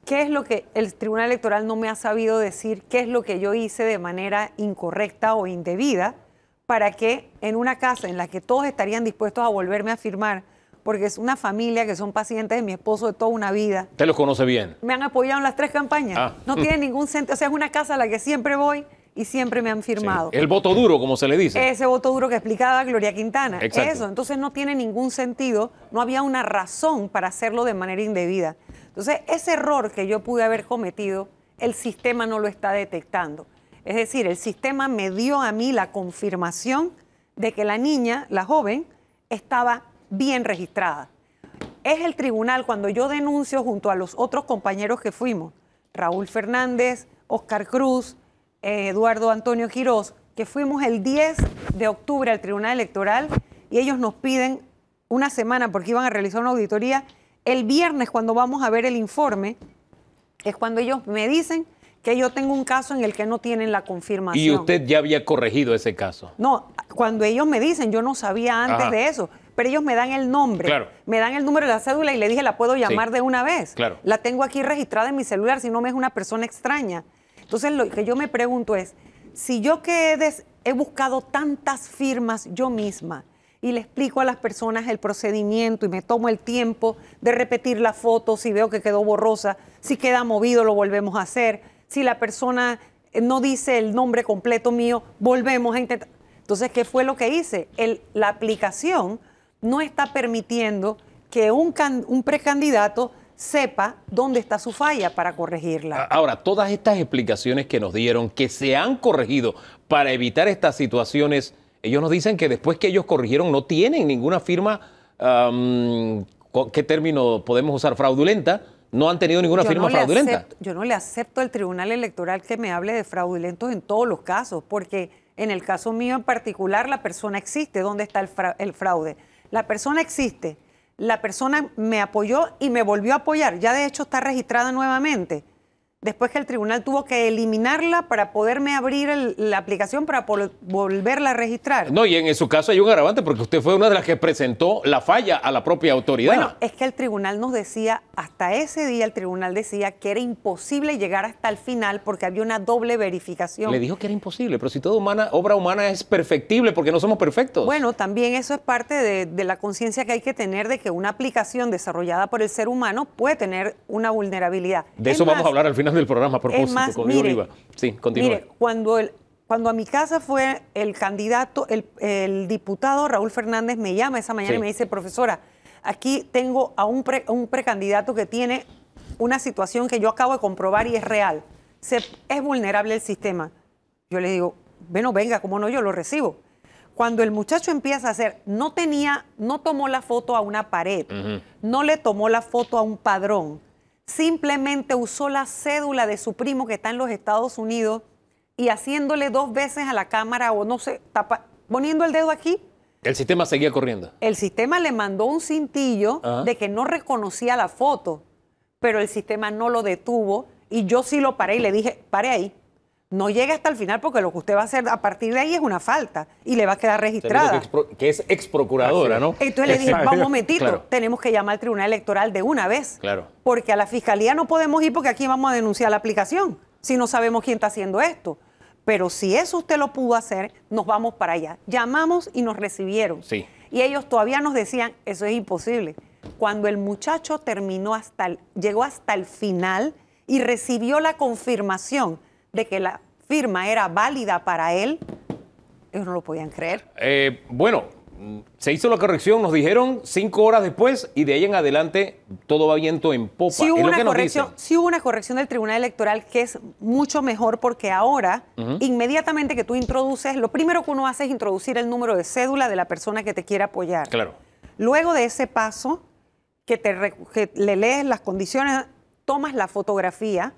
¿Qué es lo que el Tribunal Electoral no me ha sabido decir? ¿Qué es lo que yo hice de manera incorrecta o indebida para que en una casa en la que todos estarían dispuestos a volverme a firmar, porque es una familia que son pacientes de mi esposo de toda una vida. te los conoce bien? Me han apoyado en las tres campañas. Ah. No tiene ningún sentido. O sea, es una casa a la que siempre voy y siempre me han firmado. El voto duro, como se le dice. Ese voto duro que explicaba Gloria Quintana. Eso, entonces no tiene ningún sentido, no había una razón para hacerlo de manera indebida. Entonces, ese error que yo pude haber cometido, el sistema no lo está detectando. Es decir, el sistema me dio a mí la confirmación de que la niña, la joven, estaba bien registrada. Es el tribunal cuando yo denuncio junto a los otros compañeros que fuimos, Raúl Fernández, Oscar Cruz, eh, Eduardo Antonio Quiroz, que fuimos el 10 de octubre al Tribunal Electoral y ellos nos piden una semana porque iban a realizar una auditoría. El viernes, cuando vamos a ver el informe, es cuando ellos me dicen que yo tengo un caso en el que no tienen la confirmación. ¿Y usted ya había corregido ese caso? No, cuando ellos me dicen, yo no sabía antes de eso, pero ellos me dan el nombre, me dan el número de la cédula y le dije, la puedo llamar de una vez. Claro. La tengo aquí registrada en mi celular, si no me es una persona extraña. Entonces, lo que yo me pregunto es, si yo que he, buscado tantas firmas yo misma, y le explico a las personas el procedimiento y me tomo el tiempo de repetir la foto si veo que quedó borrosa, si queda movido lo volvemos a hacer, si la persona eh, no dice el nombre completo mío, volvemos a intentar. Entonces, ¿qué fue lo que hice? la aplicación no está permitiendo que un, un precandidato sepa dónde está su falla para corregirla. Ahora, todas estas explicaciones que nos dieron, que se han corregido para evitar estas situaciones, ellos nos dicen que después que ellos corrigieron no tienen ninguna firma, ¿qué término podemos usar? Fraudulenta. No han tenido ninguna firma fraudulenta. yo no le acepto al Tribunal Electoral que me hable de fraudulentos en todos los casos, porque en el caso mío en particular la persona existe. ¿Dónde está el fraude? La persona existe la persona me apoyó y me volvió a apoyar. Ya de hecho está registrada nuevamente después que el tribunal tuvo que eliminarla para poderme abrir la aplicación para volverla a registrar. No, y en su caso hay un agravante porque usted fue una de las que presentó la falla a la propia autoridad. Bueno, es que el tribunal nos decía, hasta ese día el tribunal decía que era imposible llegar hasta el final porque había una doble verificación. Le dijo que era imposible, pero si toda obra humana es perfectible porque no somos perfectos. Bueno, también eso es parte de, la conciencia que hay que tener de que una aplicación desarrollada por el ser humano puede tener una vulnerabilidad. De eso vamos a hablar al final del programa a propósito, Sí, Mire, cuando, el, cuando a mi casa fue el candidato, el, diputado Raúl Fernández me llama esa mañana y me dice, profesora, aquí tengo a un, precandidato que tiene una situación que yo acabo de comprobar y es real. Se, es vulnerable el sistema. Yo le digo, bueno, venga, como no, yo lo recibo. Cuando el muchacho empieza a hacer, no tenía, no tomó la foto a una pared, no le tomó la foto a un padrón, simplemente usó la cédula de su primo que está en los Estados Unidos y haciéndole dos veces a la cámara o no sé, tapa, poniendo el dedo aquí. El sistema seguía corriendo. El sistema le mandó un cintillo de que no reconocía la foto, pero el sistema no lo detuvo y yo sí lo paré y le dije, pare ahí no llega hasta el final porque lo que usted va a hacer a partir de ahí es una falta y le va a quedar registrada. Que, es ex procuradora, ¿no? Entonces le dije, vamos un momentito, tenemos que llamar al Tribunal Electoral de una vez. Claro. Porque a la Fiscalía no podemos ir porque aquí vamos a denunciar la aplicación si no sabemos quién está haciendo esto. Pero si eso usted lo pudo hacer, nos vamos para allá. Llamamos y nos recibieron. Sí. Y ellos todavía nos decían, eso es imposible. Cuando el muchacho terminó hasta llegó hasta el final y recibió la confirmación de que la firma era válida para él, ellos no lo podían creer. Eh, bueno, se hizo la corrección, nos dijeron cinco horas después y de ahí en adelante todo va viento en popa. Sí hubo, una, corrección, del Tribunal Electoral que es mucho mejor porque ahora, inmediatamente que tú introduces, lo primero que uno hace es introducir el número de cédula de la persona que te quiere apoyar. Claro. Luego de ese paso, que, te, que le lees las condiciones, tomas la fotografía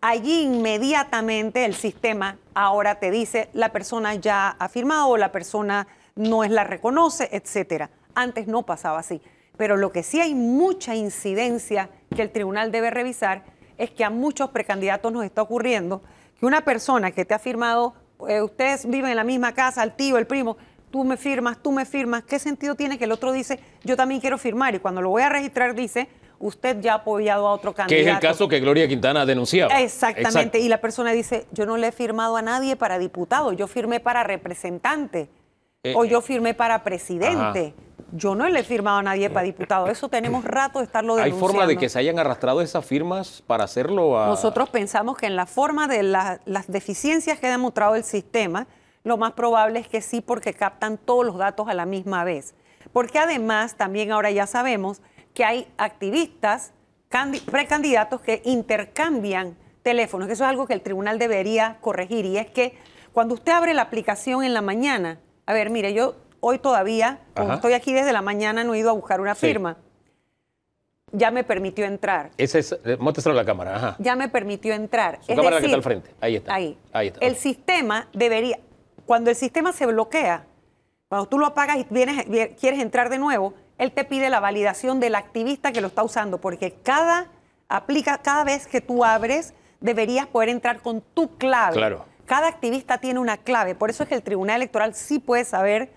allí inmediatamente el sistema ahora te dice la persona ya ha firmado, la persona no es la reconoce, etcétera. Antes no pasaba así. Pero lo que sí hay mucha incidencia que el tribunal debe revisar es que a muchos precandidatos nos está ocurriendo que una persona que te ha firmado, eh, ustedes viven en la misma casa, el tío, el primo, tú me firmas, tú me firmas, ¿qué sentido tiene que el otro dice, yo también quiero firmar? Y cuando lo voy a registrar dice, usted ya ha apoyado a otro candidato. Que es el caso que Gloria Quintana denunciado... Exactamente, y la persona dice, yo no le he firmado a nadie para diputado, yo firmé para representante eh, o eh. yo firmé para presidente. Yo no le he firmado a nadie para diputado. Eso tenemos rato de estarlo denunciando. ¿Hay forma de que se hayan arrastrado esas firmas para hacerlo? A... Nosotros pensamos que en la forma de las deficiencias que ha demostrado el sistema, lo más probable es que sí, porque captan todos los datos a la misma vez. Porque además, también ahora ya sabemos que hay activistas, precandidatos que intercambian teléfonos, eso es algo que el tribunal debería corregir, y es que cuando usted abre la aplicación en la mañana, a ver, mire, yo hoy todavía, como estoy aquí desde la mañana, no he ido a buscar una firma. Ya me permitió entrar. Ese es, eh, la cámara, ajá. Ya me permitió entrar. cámara que está al frente, ahí está. Ahí. está. El sistema debería, cuando el sistema se bloquea, cuando tú lo apagas y vienes, quieres entrar de nuevo, él te pide la validación del activista que lo está usando, porque cada, aplica, cada vez que tú abres, deberías poder entrar con tu clave. Claro. Cada activista tiene una clave, por eso es que el Tribunal Electoral sí puede saber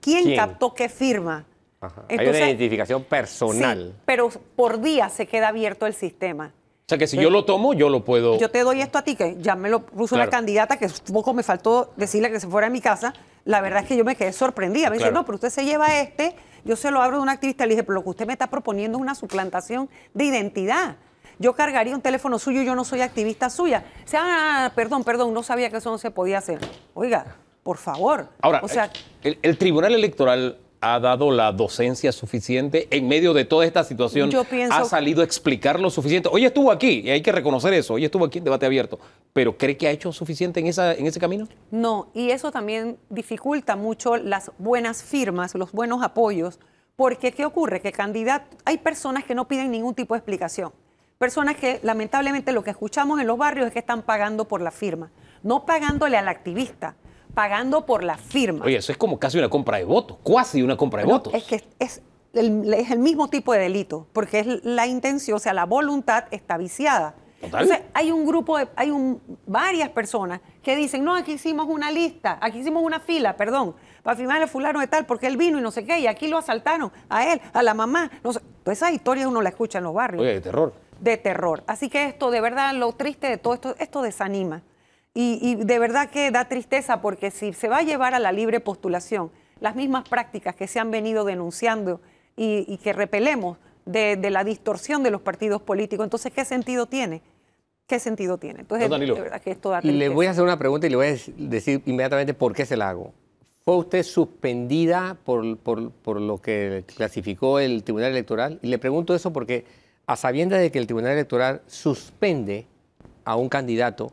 quién, captó qué firma. Ajá. Hay una identificación personal. pero por día se queda abierto el sistema. O sea, que si yo lo tomo, yo lo puedo. Yo te doy esto a ti, que ya me lo puso la una candidata que poco me faltó decirle que se fuera a mi casa. La verdad es que yo me quedé sorprendida. Me dice, no, pero usted se lleva este, yo se lo abro de un activista. Le dije, pero lo que usted me está proponiendo es una suplantación de identidad. Yo cargaría un teléfono suyo, y yo no soy activista suya. O sea, ah, perdón, perdón, no sabía que eso no se podía hacer. Oiga, por favor. Ahora, o sea, el Tribunal Electoral ha dado la docencia suficiente en medio de toda esta situación? ¿Ha salido a explicar lo suficiente? Hoy estuvo aquí, y hay que reconocer eso, hoy estuvo aquí en debate abierto, pero ¿cree que ha hecho suficiente en, en ese camino? No, y eso también dificulta mucho las buenas firmas, los buenos apoyos, porque ¿qué ocurre? Que candidato, hay personas que no piden ningún tipo de explicación, personas que lamentablemente lo que escuchamos en los barrios es que están pagando por la firma, no pagándole al activista pagando por la firma. Oye, eso es como casi una compra de votos, casi una compra de votos. Es que es el, es el mismo tipo de delito, porque es la intención, o sea, la voluntad está viciada. Entonces, hay un grupo, hay un, varias personas que dicen, no, aquí hicimos una lista, aquí hicimos una fila, perdón, para firmar el fulano de tal, porque él vino y no sé qué, y aquí lo asaltaron, a él, a la mamá. No sé. Todas esas historias uno la escucha en los barrios. Oye, de terror. De terror. Así que esto, de verdad, lo triste de todo esto, esto desanima. Y, de verdad que da tristeza porque si se va a llevar a la libre postulación las mismas prácticas que se han venido denunciando y, que repelemos de, la distorsión de los partidos políticos, entonces ¿qué sentido tiene? ¿Qué sentido tiene? Entonces, de verdad que esto da tristeza. Le voy a hacer una pregunta y le voy a decir inmediatamente por qué se la hago. ¿Fue usted suspendida por, por lo que clasificó el Tribunal Electoral? Y le pregunto eso porque a sabiendas de que el Tribunal Electoral suspende a un candidato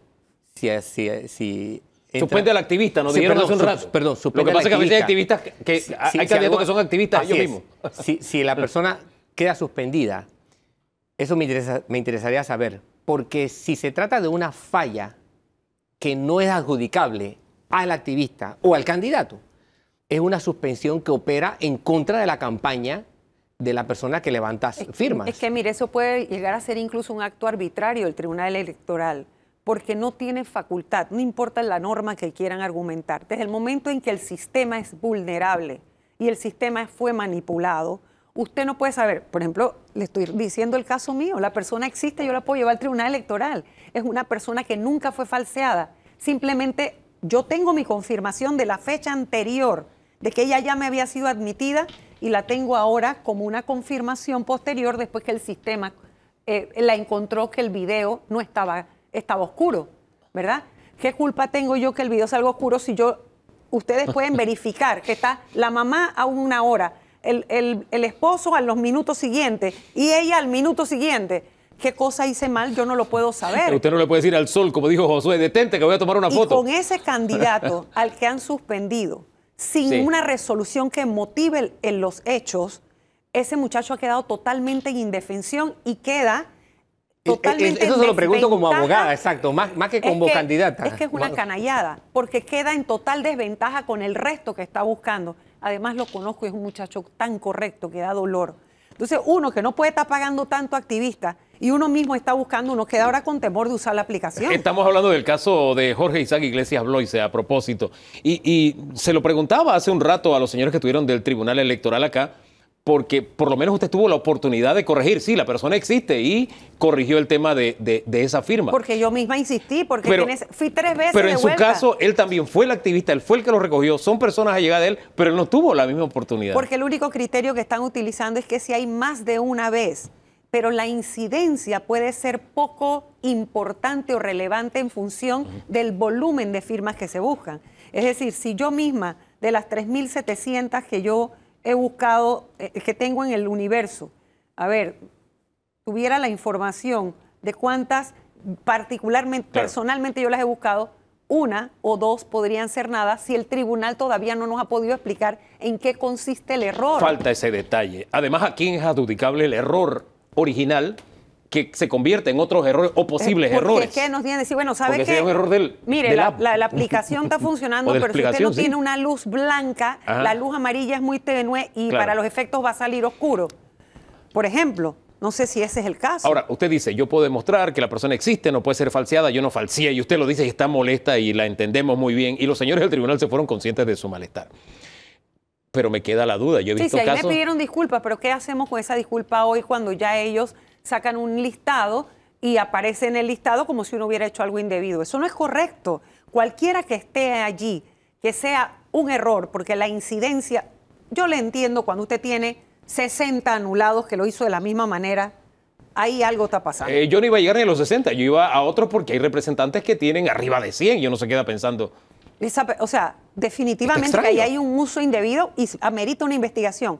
si, Suspende al activista, no un Perdón, suspende Lo que pasa hay activistas que, hay candidatos que son activistas Si, la persona queda suspendida, eso me, me interesaría saber. Porque si se trata de una falla que no es adjudicable al activista o al candidato, es una suspensión que opera en contra de la campaña de la persona que levanta firmas. Es que, mire, eso puede llegar a ser incluso un acto arbitrario el Tribunal Electoral porque no tiene facultad, no importa la norma que quieran argumentar. Desde el momento en que el sistema es vulnerable y el sistema fue manipulado, usted no puede saber, por ejemplo, le estoy diciendo el caso mío, la persona existe, yo la puedo llevar al tribunal electoral, es una persona que nunca fue falseada, simplemente yo tengo mi confirmación de la fecha anterior, de que ella ya me había sido admitida y la tengo ahora como una confirmación posterior después que el sistema eh, la encontró que el video no estaba estaba oscuro, ¿verdad? ¿Qué culpa tengo yo que el video salga oscuro si yo, ustedes pueden verificar que está la mamá a una hora, el, esposo a los minutos siguientes y ella al minuto siguiente? qué cosa hice mal, yo no lo puedo saber. Pero Usted no le puede decir al sol, como dijo Josué, detente que voy a tomar una y foto. Con ese candidato al que han suspendido, sin una resolución que motive en los hechos, ese muchacho ha quedado totalmente en indefensión y queda e, e, eso se lo pregunto como abogada, exacto, más, más que como candidata. Es que es una canallada, porque queda en total desventaja con el resto que está buscando. Además lo conozco, es un muchacho tan correcto que da dolor. Entonces, uno que no puede estar pagando tanto activista y uno mismo está buscando, uno queda ahora con temor de usar la aplicación. Estamos hablando del caso de Jorge Isaac Iglesias Bloise a propósito. Y, y se lo preguntaba hace un rato a los señores que estuvieron del Tribunal Electoral acá, porque por lo menos usted tuvo la oportunidad de corregir. Sí, la persona existe y corrigió el tema de, esa firma. Porque yo misma insistí, porque fui tres veces. Pero en su caso, él también fue el activista, él fue el que lo recogió, son personas a llegar de él, pero él no tuvo la misma oportunidad. Porque el único criterio que están utilizando es que si hay más de una vez, pero la incidencia puede ser poco importante o relevante en función del volumen de firmas que se buscan. Es decir, si yo misma, de las 3.700 que yo he buscado, eh, eh, que tengo en el universo, a ver, tuviera la información de cuántas, particularmente, personalmente yo las he buscado, una o dos podrían ser nada si el tribunal todavía no nos ha podido explicar en qué consiste el error. Falta ese detalle. Además, ¿a quién es adjudicable el error original que se convierte en otros errores o eh, posibles errores. Es nos tienen decir, bueno, ¿sabe qué? Mire, la, aplicación está funcionando, pero si usted no tiene una luz blanca, la luz amarilla es muy tenue y para los efectos va a salir oscuro. Por ejemplo. No sé si ese es el caso. Ahora, usted dice, yo puedo demostrar que la persona existe, no puede ser falseada, yo no falsía, y usted lo dice y está molesta y la entendemos muy bien, y los señores del tribunal se fueron conscientes de su malestar pero me queda la duda. Yo sí, sí, ahí me pidieron disculpas, pero ¿qué hacemos con esa disculpa hoy cuando ya ellos sacan un listado y aparece en el listado como si uno hubiera hecho algo indebido. Eso no es correcto. Cualquiera que esté allí, que sea un error, porque la incidencia, yo le entiendo cuando usted tiene 60 anulados que lo hizo de la misma manera, ahí algo está pasando. Eh, yo no iba a llegar ni a los 60, yo iba a otros porque hay representantes que tienen arriba de 100 y no se queda pensando. o sea, definitivamente ahí hay un uso indebido y amerita una investigación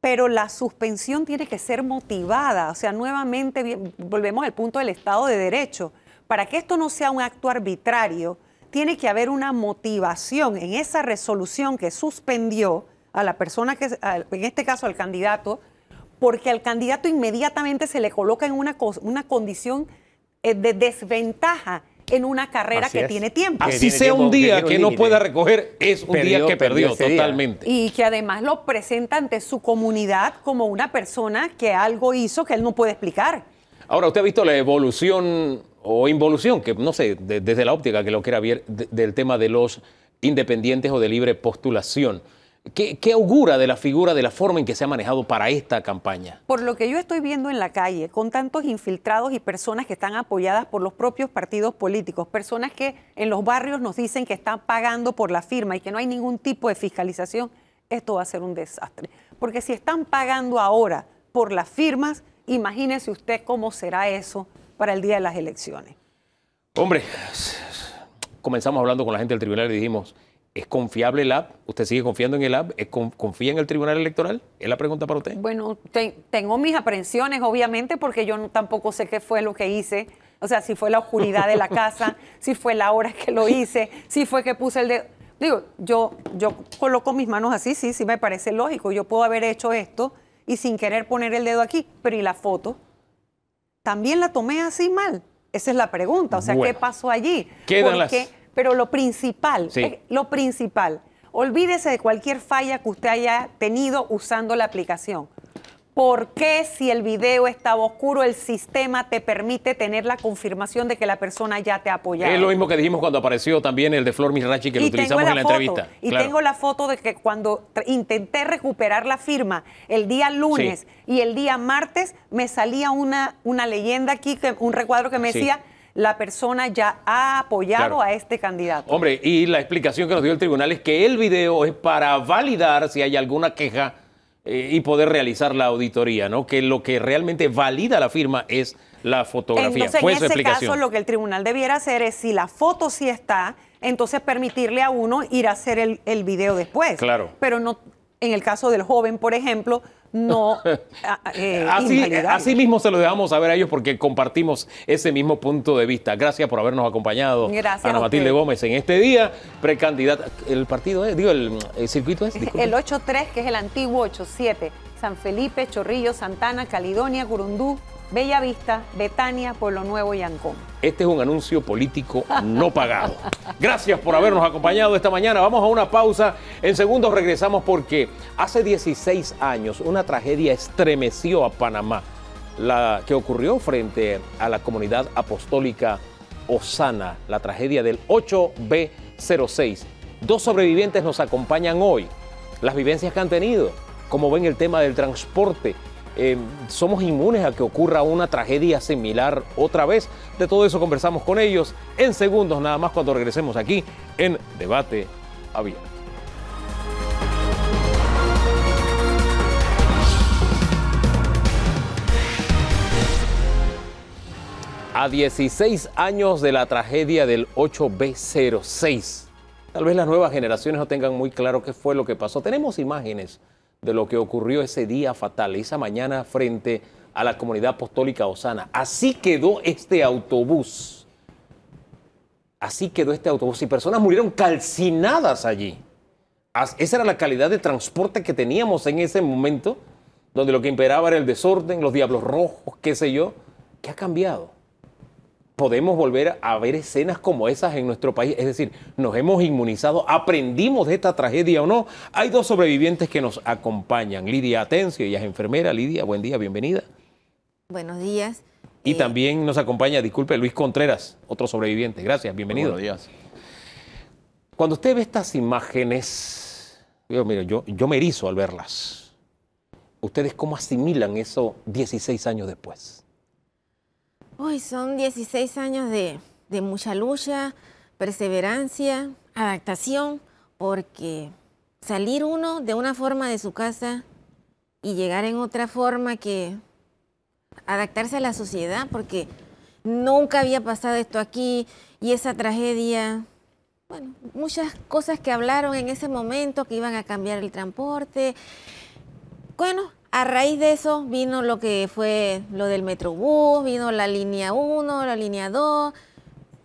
pero la suspensión tiene que ser motivada. O sea, nuevamente volvemos al punto del Estado de Derecho. Para que esto no sea un acto arbitrario, tiene que haber una motivación en esa resolución que suspendió a la persona que, en este caso al candidato, porque al candidato inmediatamente se le coloca en una, una condición eh, de desventaja en una carrera que tiene tiempo. Así sea un día que, no pueda recoger, es un día que perdió, totalmente. Y que además lo presenta ante su comunidad como una persona que algo hizo que él no puede explicar. Ahora, usted ha visto la evolución o involución, que no sé, desde la óptica que lo quiera ver, del tema de los independientes o de libre postulación. ¿Qué, augura de la figura, de la forma en que se ha manejado para esta campaña? Por lo que yo estoy viendo en la calle, con tantos infiltrados y personas que están apoyadas por los propios partidos políticos, personas que en los barrios nos dicen que están pagando por la firma y que no hay ningún tipo de fiscalización, esto va a ser un desastre. Porque si están pagando ahora por las firmas, imagínese usted cómo será eso para el día de las elecciones. Hombre, comenzamos hablando con la gente del tribunal y dijimos, ¿Es confiable el app? ¿Usted sigue confiando en el app? ¿Confía en el Tribunal Electoral? Es la pregunta para usted. Bueno, tengo mis aprensiones, obviamente, porque yo tampoco sé qué fue lo que hice. O sea, si fue la oscuridad de la casa, si fue la hora que lo hice, si fue que puse el dedo. Digo, yo, yo coloco mis manos así, sí, sí, me parece lógico. Yo puedo haber hecho esto y sin querer poner el dedo aquí, pero ¿y la foto? También la tomé así mal. Esa es la pregunta. O sea, ¿qué pasó allí? ¿Qué porque las pero lo principal, eh, lo principal, olvídese de cualquier falla que usted haya tenido usando la aplicación. ¿Por qué si el video estaba oscuro, el sistema te permite tener la confirmación de que la persona ya te ha apoyado? Es lo mismo que dijimos cuando apareció también el de Flor Mirachi que lo utilizamos en la entrevista. Y tengo la foto de que cuando intenté recuperar la firma el día lunes y el día martes, me salía una, una leyenda aquí, un recuadro que me decía la persona ya ha apoyado a este candidato. Hombre, y la explicación que nos dio el tribunal es que el video es para validar si hay alguna queja eh, y poder realizar la auditoría, ¿no? Que lo que realmente valida la firma es la fotografía. Entonces, en ese caso, lo que el tribunal debiera hacer es si la foto sí está, entonces permitirle a uno ir a hacer el video después. Claro. Pero no, en el caso del joven, por ejemplo, no eh, así, mismo se lo dejamos saber a ellos porque compartimos ese mismo punto de vista. Gracias por habernos acompañado. Ana a Matilde Gómez en este día, precandidata. ¿El partido es? Digo, el, circuito es. El 8-3, que es el antiguo 8-7. San Felipe, Chorrillo, Santana, Calidonia, Gurundú Bella Vista, Betania, Pueblo Nuevo y Ancón. Este es un anuncio político no pagado. Gracias por habernos acompañado esta mañana. Vamos a una pausa. En segundos regresamos porque hace 16 años una tragedia estremeció a Panamá, la que ocurrió frente a la comunidad apostólica Osana, la tragedia del 8B06. Dos sobrevivientes nos acompañan hoy. Las vivencias que han tenido, como ven el tema del transporte eh, somos inmunes a que ocurra una tragedia similar otra vez. De todo eso conversamos con ellos en segundos nada más cuando regresemos aquí en Debate Abierto. A 16 años de la tragedia del 8B06, tal vez las nuevas generaciones no tengan muy claro qué fue lo que pasó. Tenemos imágenes de lo que ocurrió ese día fatal, esa mañana frente a la comunidad apostólica Osana. Así quedó este autobús. Así quedó este autobús. Y personas murieron calcinadas allí. Esa era la calidad de transporte que teníamos en ese momento, donde lo que imperaba era el desorden, los diablos rojos, qué sé yo. ¿Qué ha cambiado? podemos volver a ver escenas como esas en nuestro país. Es decir, nos hemos inmunizado, aprendimos de esta tragedia o no. Hay dos sobrevivientes que nos acompañan, Lidia Atencio, ella es enfermera. Lidia, buen día, bienvenida. Buenos días. Y eh, también nos acompaña, disculpe, Luis Contreras, otro sobreviviente. Gracias, bienvenido. buenos días. Cuando usted ve estas imágenes, yo, yo me erizo al verlas. ¿Ustedes cómo asimilan eso 16 años después? Uy, son 16 años de, de mucha lucha, perseverancia, adaptación, porque salir uno de una forma de su casa y llegar en otra forma que adaptarse a la sociedad, porque nunca había pasado esto aquí y esa tragedia, bueno, muchas cosas que hablaron en ese momento que iban a cambiar el transporte. Bueno, a raíz de eso vino lo que fue lo del Metrobús, vino la línea 1, la línea 2,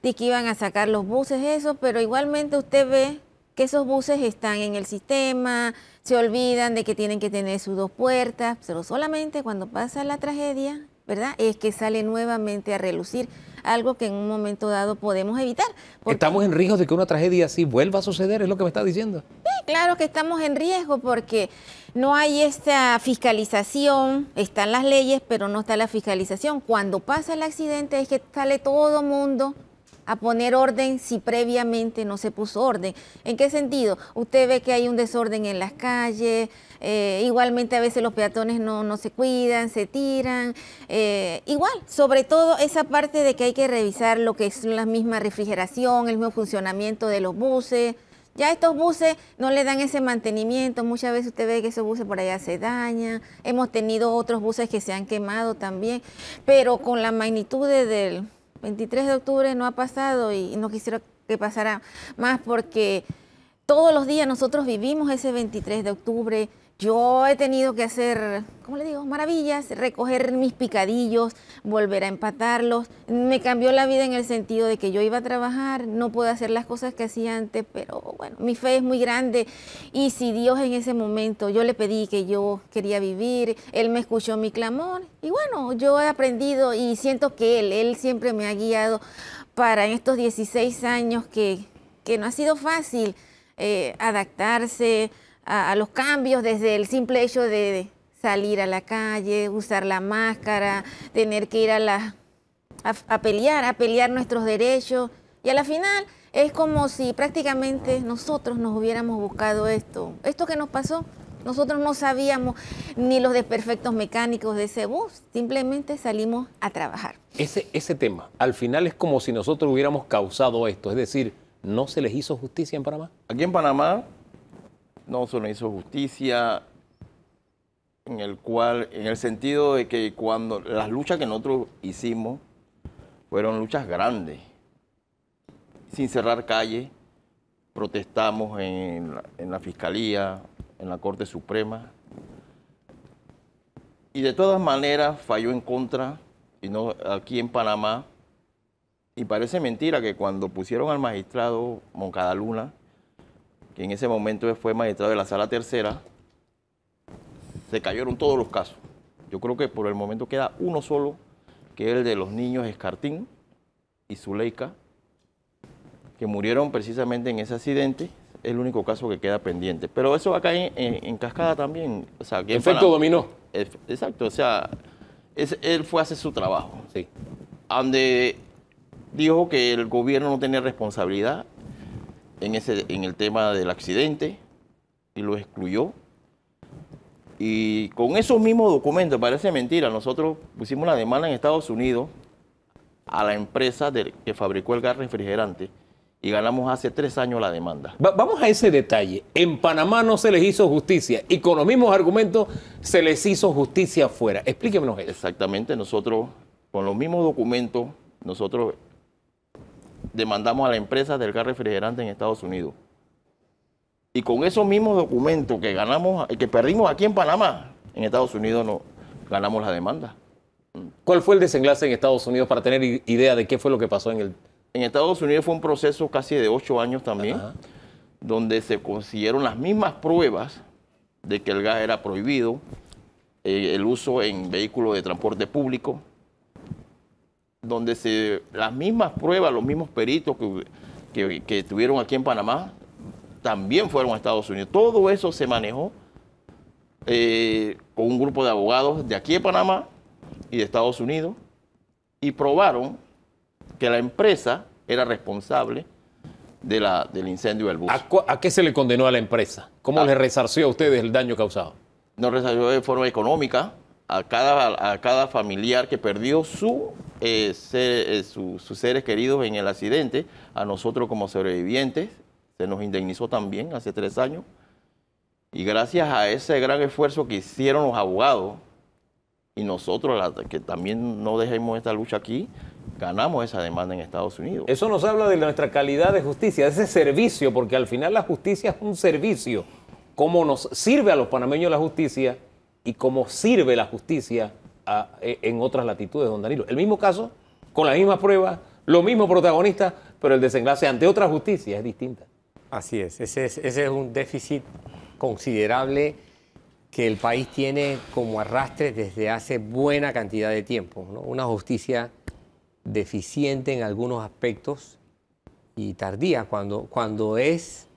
que iban a sacar los buses, eso, pero igualmente usted ve que esos buses están en el sistema, se olvidan de que tienen que tener sus dos puertas, pero solamente cuando pasa la tragedia, ¿verdad? Es que sale nuevamente a relucir algo que en un momento dado podemos evitar. Estamos en riesgo de que una tragedia así vuelva a suceder, es lo que me está diciendo. Sí, claro que estamos en riesgo porque no hay esta fiscalización, están las leyes, pero no está la fiscalización. Cuando pasa el accidente es que sale todo mundo a poner orden si previamente no se puso orden. ¿En qué sentido? Usted ve que hay un desorden en las calles, eh, igualmente a veces los peatones no, se cuidan, se tiran, eh, igual, sobre todo esa parte de que hay que revisar lo que es la misma refrigeración, el mismo funcionamiento de los buses. Ya estos buses no le dan ese mantenimiento, muchas veces usted ve que esos buses por allá se dañan, hemos tenido otros buses que se han quemado también, pero con la magnitud del, 23 de octubre no ha pasado y no quisiera que pasara más porque todos los días nosotros vivimos ese 23 de octubre, yo he tenido que hacer, ¿cómo le digo? Maravillas, recoger mis picadillos, volver a empatarlos. Me cambió la vida en el sentido de que yo iba a trabajar, no puedo hacer las cosas que hacía antes, pero bueno, mi fe es muy grande. Y si Dios en ese momento, yo le pedí que yo quería vivir, Él me escuchó mi clamor. Y bueno, yo he aprendido y siento que Él, Él siempre me ha guiado para estos 16 años que, no ha sido fácil eh, adaptarse, a, los cambios desde el simple hecho de, salir a la calle, usar la máscara, tener que ir a, la, a, pelear, a pelear nuestros derechos. Y a la final es como si prácticamente nosotros nos hubiéramos buscado esto. Esto que nos pasó, nosotros no sabíamos ni los desperfectos mecánicos de ese bus, simplemente salimos a trabajar. Ese, ese tema, al final es como si nosotros hubiéramos causado esto, es decir, ¿no se les hizo justicia en Panamá? Aquí en Panamá no se nos hizo justicia, en el cual, en el sentido de que cuando las luchas que nosotros hicimos fueron luchas grandes, sin cerrar calle, protestamos en la, Fiscalía, en la Corte Suprema, y de todas maneras falló en contra, y no aquí en Panamá, y parece mentira que cuando pusieron al magistrado Moncada Luna, que en ese momento fue magistrado de la sala tercera, se cayeron todos los casos. Yo creo que por el momento queda uno solo, que es el de los niños Escartín y Zuleika, que murieron precisamente en ese accidente. Es el único caso que queda pendiente. Pero eso va a caer en, cascada también. O sea, Efecto dominó. exacto, o sea, él fue a hacer su trabajo. Sí. Donde dijo que el gobierno no tenía responsabilidad en, ese, en el tema del accidente y lo excluyó. Y con esos mismos documentos, parece mentira, nosotros pusimos la demanda en Estados Unidos a la empresa de, que fabricó el gas refrigerante y ganamos hace tres años la demanda. vamos a ese detalle. En Panamá no se les hizo justicia y con los mismos argumentos se les hizo justicia afuera. Explíquenos eso. Exactamente, nosotros con los mismos documentos, nosotros demandamos a la empresa del gas refrigerante en Estados Unidos. Y con esos mismos documentos que ganamos, que perdimos aquí en Panamá, en Estados Unidos no ganamos la demanda. ¿Cuál fue el desenlace en Estados Unidos para tener idea de qué fue lo que pasó en el... En Estados Unidos fue un proceso casi de ocho años también, donde se consiguieron las mismas pruebas de que el gas era prohibido, eh, el uso en vehículos de transporte público, donde se, las mismas pruebas, los mismos peritos que, que, aquí en Panamá, también fueron a Estados Unidos. Todo eso se manejó eh, con un grupo de abogados de aquí de Panamá y de Estados Unidos y probaron que la empresa era responsable de la, del incendio del bus. ¿A, qué se le condenó a la empresa? ¿Cómo ah. le resarció a ustedes el daño causado? Nos resarció de forma económica a a cada familiar que perdió su eh, eh, sus seres queridos en el accidente. A nosotros como sobrevivientes se nos indemnizó también hace tres años. Y gracias a ese gran esfuerzo que hicieron los abogados y nosotros, la, que también no dejemos esta lucha aquí, ganamos esa demanda en Estados Unidos. Eso nos habla de nuestra calidad de justicia, de ese servicio, porque al final la justicia es un servicio. Cómo nos sirve a los panameños la justicia y cómo sirve la justicia e, en otras latitudes, don Danilo. El mismo caso, con la misma prueba los mismos protagonistas, pero el desenlace ante otra justicia es distinta. Así es, ese es, un déficit considerable que el país tiene como arrastre desde hace buena cantidad de tiempo. Una justicia deficiente en algunos aspectos y tardía. Cuando, cuando, es,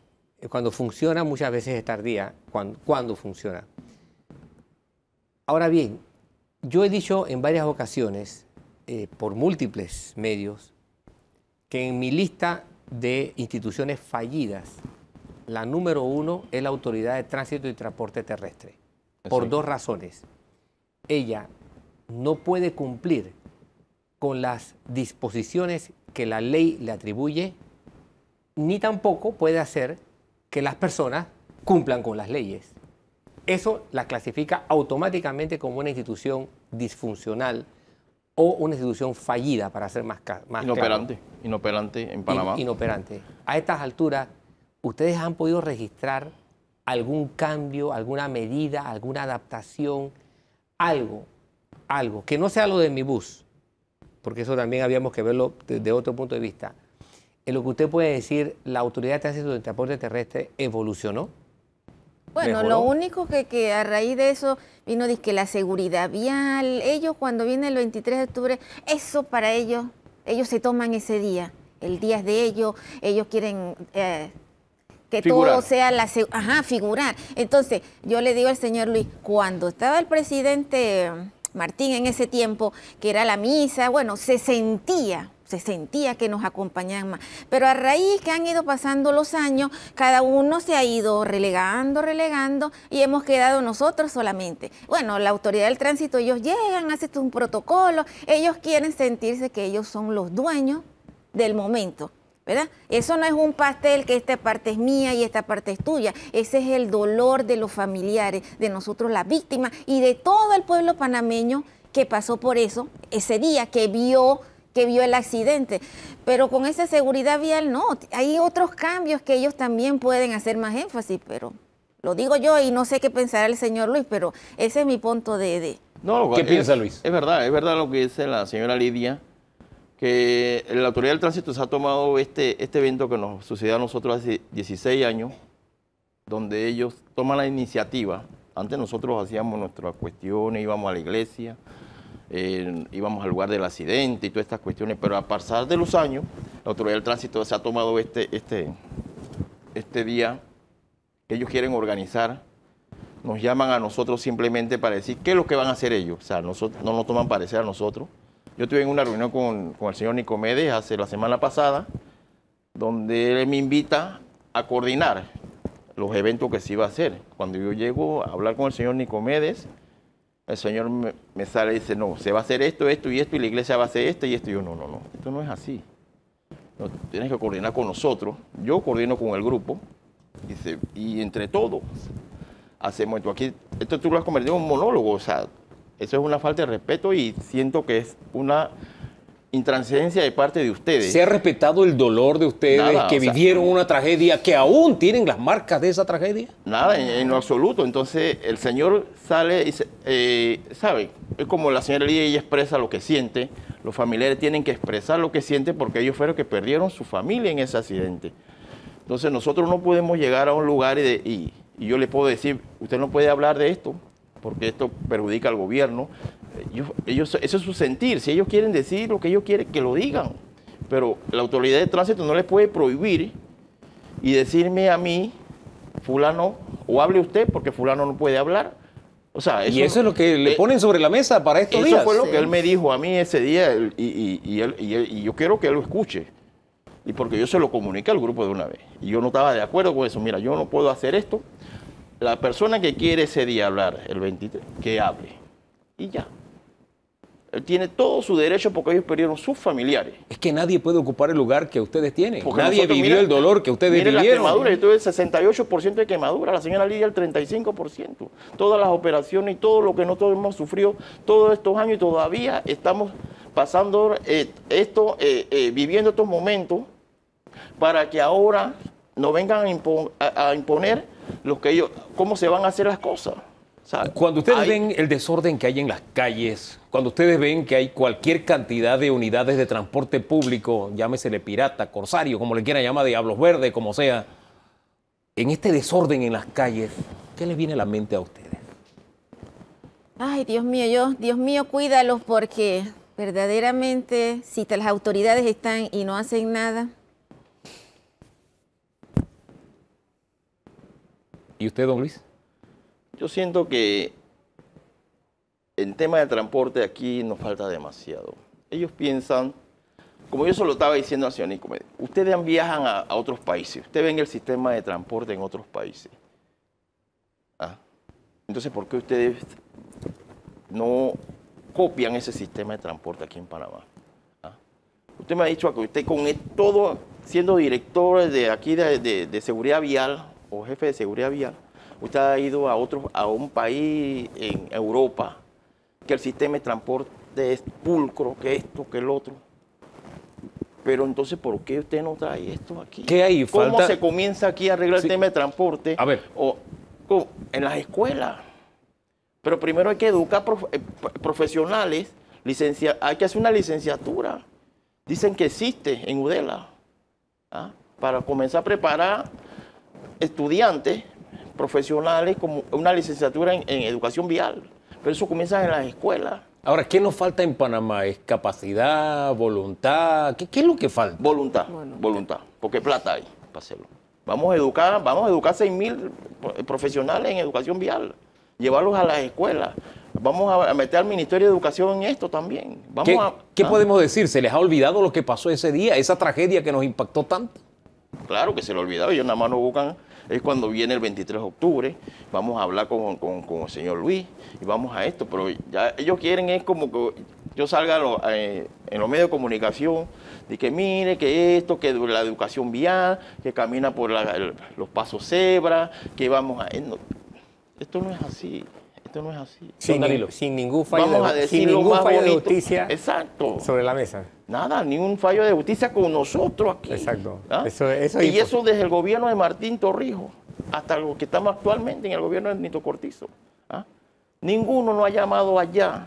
cuando funciona, muchas veces es tardía, cuando, cuando funciona. Ahora bien, yo he dicho en varias ocasiones, eh, por múltiples medios, que en mi lista de instituciones fallidas, la número uno es la Autoridad de Tránsito y Transporte Terrestre, por dos razones. Ella no puede cumplir con las disposiciones que la ley le atribuye, ni tampoco puede hacer que las personas cumplan con las leyes eso la clasifica automáticamente como una institución disfuncional o una institución fallida, para ser más, más Inoperante, inoperante en Panamá. inoperante. A estas alturas, ¿ustedes han podido registrar algún cambio, alguna medida, alguna adaptación, algo, algo, que no sea lo de mi bus, porque eso también habíamos que verlo desde otro punto de vista. En lo que usted puede decir, la autoridad de tránsito del transporte terrestre evolucionó. Bueno, lo único que, que a raíz de eso vino que la seguridad vial, ellos cuando viene el 23 de octubre, eso para ellos, ellos se toman ese día, el día de ellos, ellos quieren eh, que todo sea la ajá, figurar. Entonces, yo le digo al señor Luis, cuando estaba el presidente Martín en ese tiempo, que era la misa, bueno, se sentía se sentía que nos acompañaban más. Pero a raíz que han ido pasando los años, cada uno se ha ido relegando, relegando y hemos quedado nosotros solamente. Bueno, la autoridad del tránsito, ellos llegan, hacen un protocolo, ellos quieren sentirse que ellos son los dueños del momento. ¿verdad? Eso no es un pastel que esta parte es mía y esta parte es tuya. Ese es el dolor de los familiares, de nosotros las víctimas y de todo el pueblo panameño que pasó por eso ese día, que vio que vio el accidente. Pero con esa seguridad vial no, hay otros cambios que ellos también pueden hacer más énfasis, pero lo digo yo y no sé qué pensará el señor Luis, pero ese es mi punto de... ¿qué piensa Luis? Es verdad, es verdad lo que dice la señora Lidia, que la Autoridad del Tránsito se ha tomado este, este evento que nos sucedió a nosotros hace 16 años, donde ellos toman la iniciativa. Antes nosotros hacíamos nuestras cuestiones, íbamos a la iglesia, íbamos al lugar del accidente y todas estas cuestiones, pero a pasar de los años, la Autoridad del Tránsito se ha tomado este, este, este día que ellos quieren organizar, nos llaman a nosotros simplemente para decir qué es lo que van a hacer ellos, o sea, no nos toman parecer a nosotros. Yo estuve en una reunión con, con el señor Nicomedes hace la semana pasada, donde él me invita a coordinar los eventos que se iba a hacer. Cuando yo llego a hablar con el señor Nicomedes, el Señor me, sale y dice, no, se va a hacer esto, esto y esto, y la iglesia va a hacer esto y esto. Y yo, no, no, no, esto no es así. tienes que coordinar con nosotros. Yo coordino con el grupo y, y entre todos hacemos esto. Aquí, esto tú lo has convertido en un monólogo, o sea, eso es una falta de respeto y siento que es una intransigencia de parte de ustedes. Se ha respetado el dolor de ustedes que vivieron una tragedia, que aún tienen las marcas de esa tragedia. Nada, en, lo absoluto. Entonces el señor sale y, se, eh, ¿sabe? Es como la señora y ella expresa lo que siente. Los familiares tienen que expresar lo que siente porque ellos fueron que perdieron su familia en ese accidente. Entonces nosotros no podemos llegar a un lugar y yo le puedo decir, usted no puede hablar de esto porque esto perjudica al gobierno, ellos, eso es su sentir. Si ellos quieren decir lo que ellos quieren, que lo digan. Pero la autoridad de tránsito no les puede prohibir y decirme a mí, fulano, o hable usted porque fulano no puede hablar. O sea, y eso es lo que le eh, ponen sobre la mesa para estos días. Eso fue lo que él me dijo a mí ese día y, yo quiero que él lo escuche. Y porque yo se lo comuniqué al grupo de una vez. Y yo no estaba de acuerdo con eso. Mira, yo no puedo hacer esto. La persona que quiere ese día hablar, el 23, que hable. Y ya. Eh, tiene todo su derecho porque ellos perdieron sus familiares. Es que nadie puede ocupar el lugar que ustedes tienen. nadie vivió el dolor que ustedes vivieron. la quemadura, yo tuve el 68% de quemadura, la señora Lidia el 35%. Todas las operaciones y todo lo que nosotros hemos sufrido todos estos años y todavía estamos pasando eh, esto, eh, viviendo estos momentos para que ahora no vengan a, imponer los que ellos, cómo se van a hacer las cosas cuando ustedes ven el desorden que hay en las calles, cuando ustedes ven que hay cualquier cantidad de unidades de transporte público, llámesele pirata, corsario, como le quieran llamar, diablos verdes, como sea, en este desorden en las calles, ¿qué les viene a la mente a ustedes? Ay, Dios mío, yo, Dios mío, cuídalos porque verdaderamente si las autoridades están y no hacen nada. ¿Y usted, don Luis? Yo siento que en tema de transporte aquí nos falta demasiado. Ellos piensan, como yo se lo estaba diciendo a Sionico, ustedes viajan a, otros países, ustedes ven el sistema de transporte en otros países. ¿Ah? Entonces, ¿por qué ustedes no copian ese sistema de transporte aquí en Panamá? ¿Ah? Usted me ha dicho que usted con e-, todo, siendo director de aquí de seguridad vial o jefe de seguridad vial, usted ha ido a, otro, a un país en Europa, que el sistema de transporte es pulcro, que esto, que el otro. Pero entonces, ¿por qué usted no trae esto aquí? ¿Qué hay? ¿Cómo se comienza aquí a arreglar el tema de transporte? A ver. O, en las escuelas. Pero primero hay que educar eh, profesionales, hay que hacer una licenciatura. Dicen que existe en UDELA, ¿ah? para comenzar a preparar estudiantes profesionales como una licenciatura en, educación vial. Pero eso comienza en las escuelas. Ahora, ¿qué nos falta en Panamá? ¿Es capacidad, voluntad? ¿Qué, qué es lo que falta? Voluntad, voluntad, porque plata hay para hacerlo. Vamos a educar, vamos a educar 6.000 profesionales en educación vial, llevarlos a las escuelas. Vamos a meter al Ministerio de Educación en esto también. Vamos ¿Qué, ¿qué ah. podemos decir? ¿Se les ha olvidado lo que pasó ese día, esa tragedia que nos impactó tanto? Claro que se lo olvidado, ellos nada más nos buscan es cuando viene el 23 de octubre, vamos a hablar con, el señor Luis y vamos a esto, pero ya ellos quieren es como que yo salga eh, en los medios de comunicación de que mire, que esto, que la educación vial, que camina por los pasos cebra, que vamos a... Eh, esto no es así. Esto no es así. Sin, ningún fallo, de, justicia Exacto. sobre la mesa. Nada, ni un fallo de justicia con nosotros aquí. Exacto. ¿Ah? Eso, eso y eso desde el gobierno de Martín Torrijos hasta lo que estamos actualmente en el gobierno de Nito Cortizo. ¿ah? Ninguno nos ha llamado allá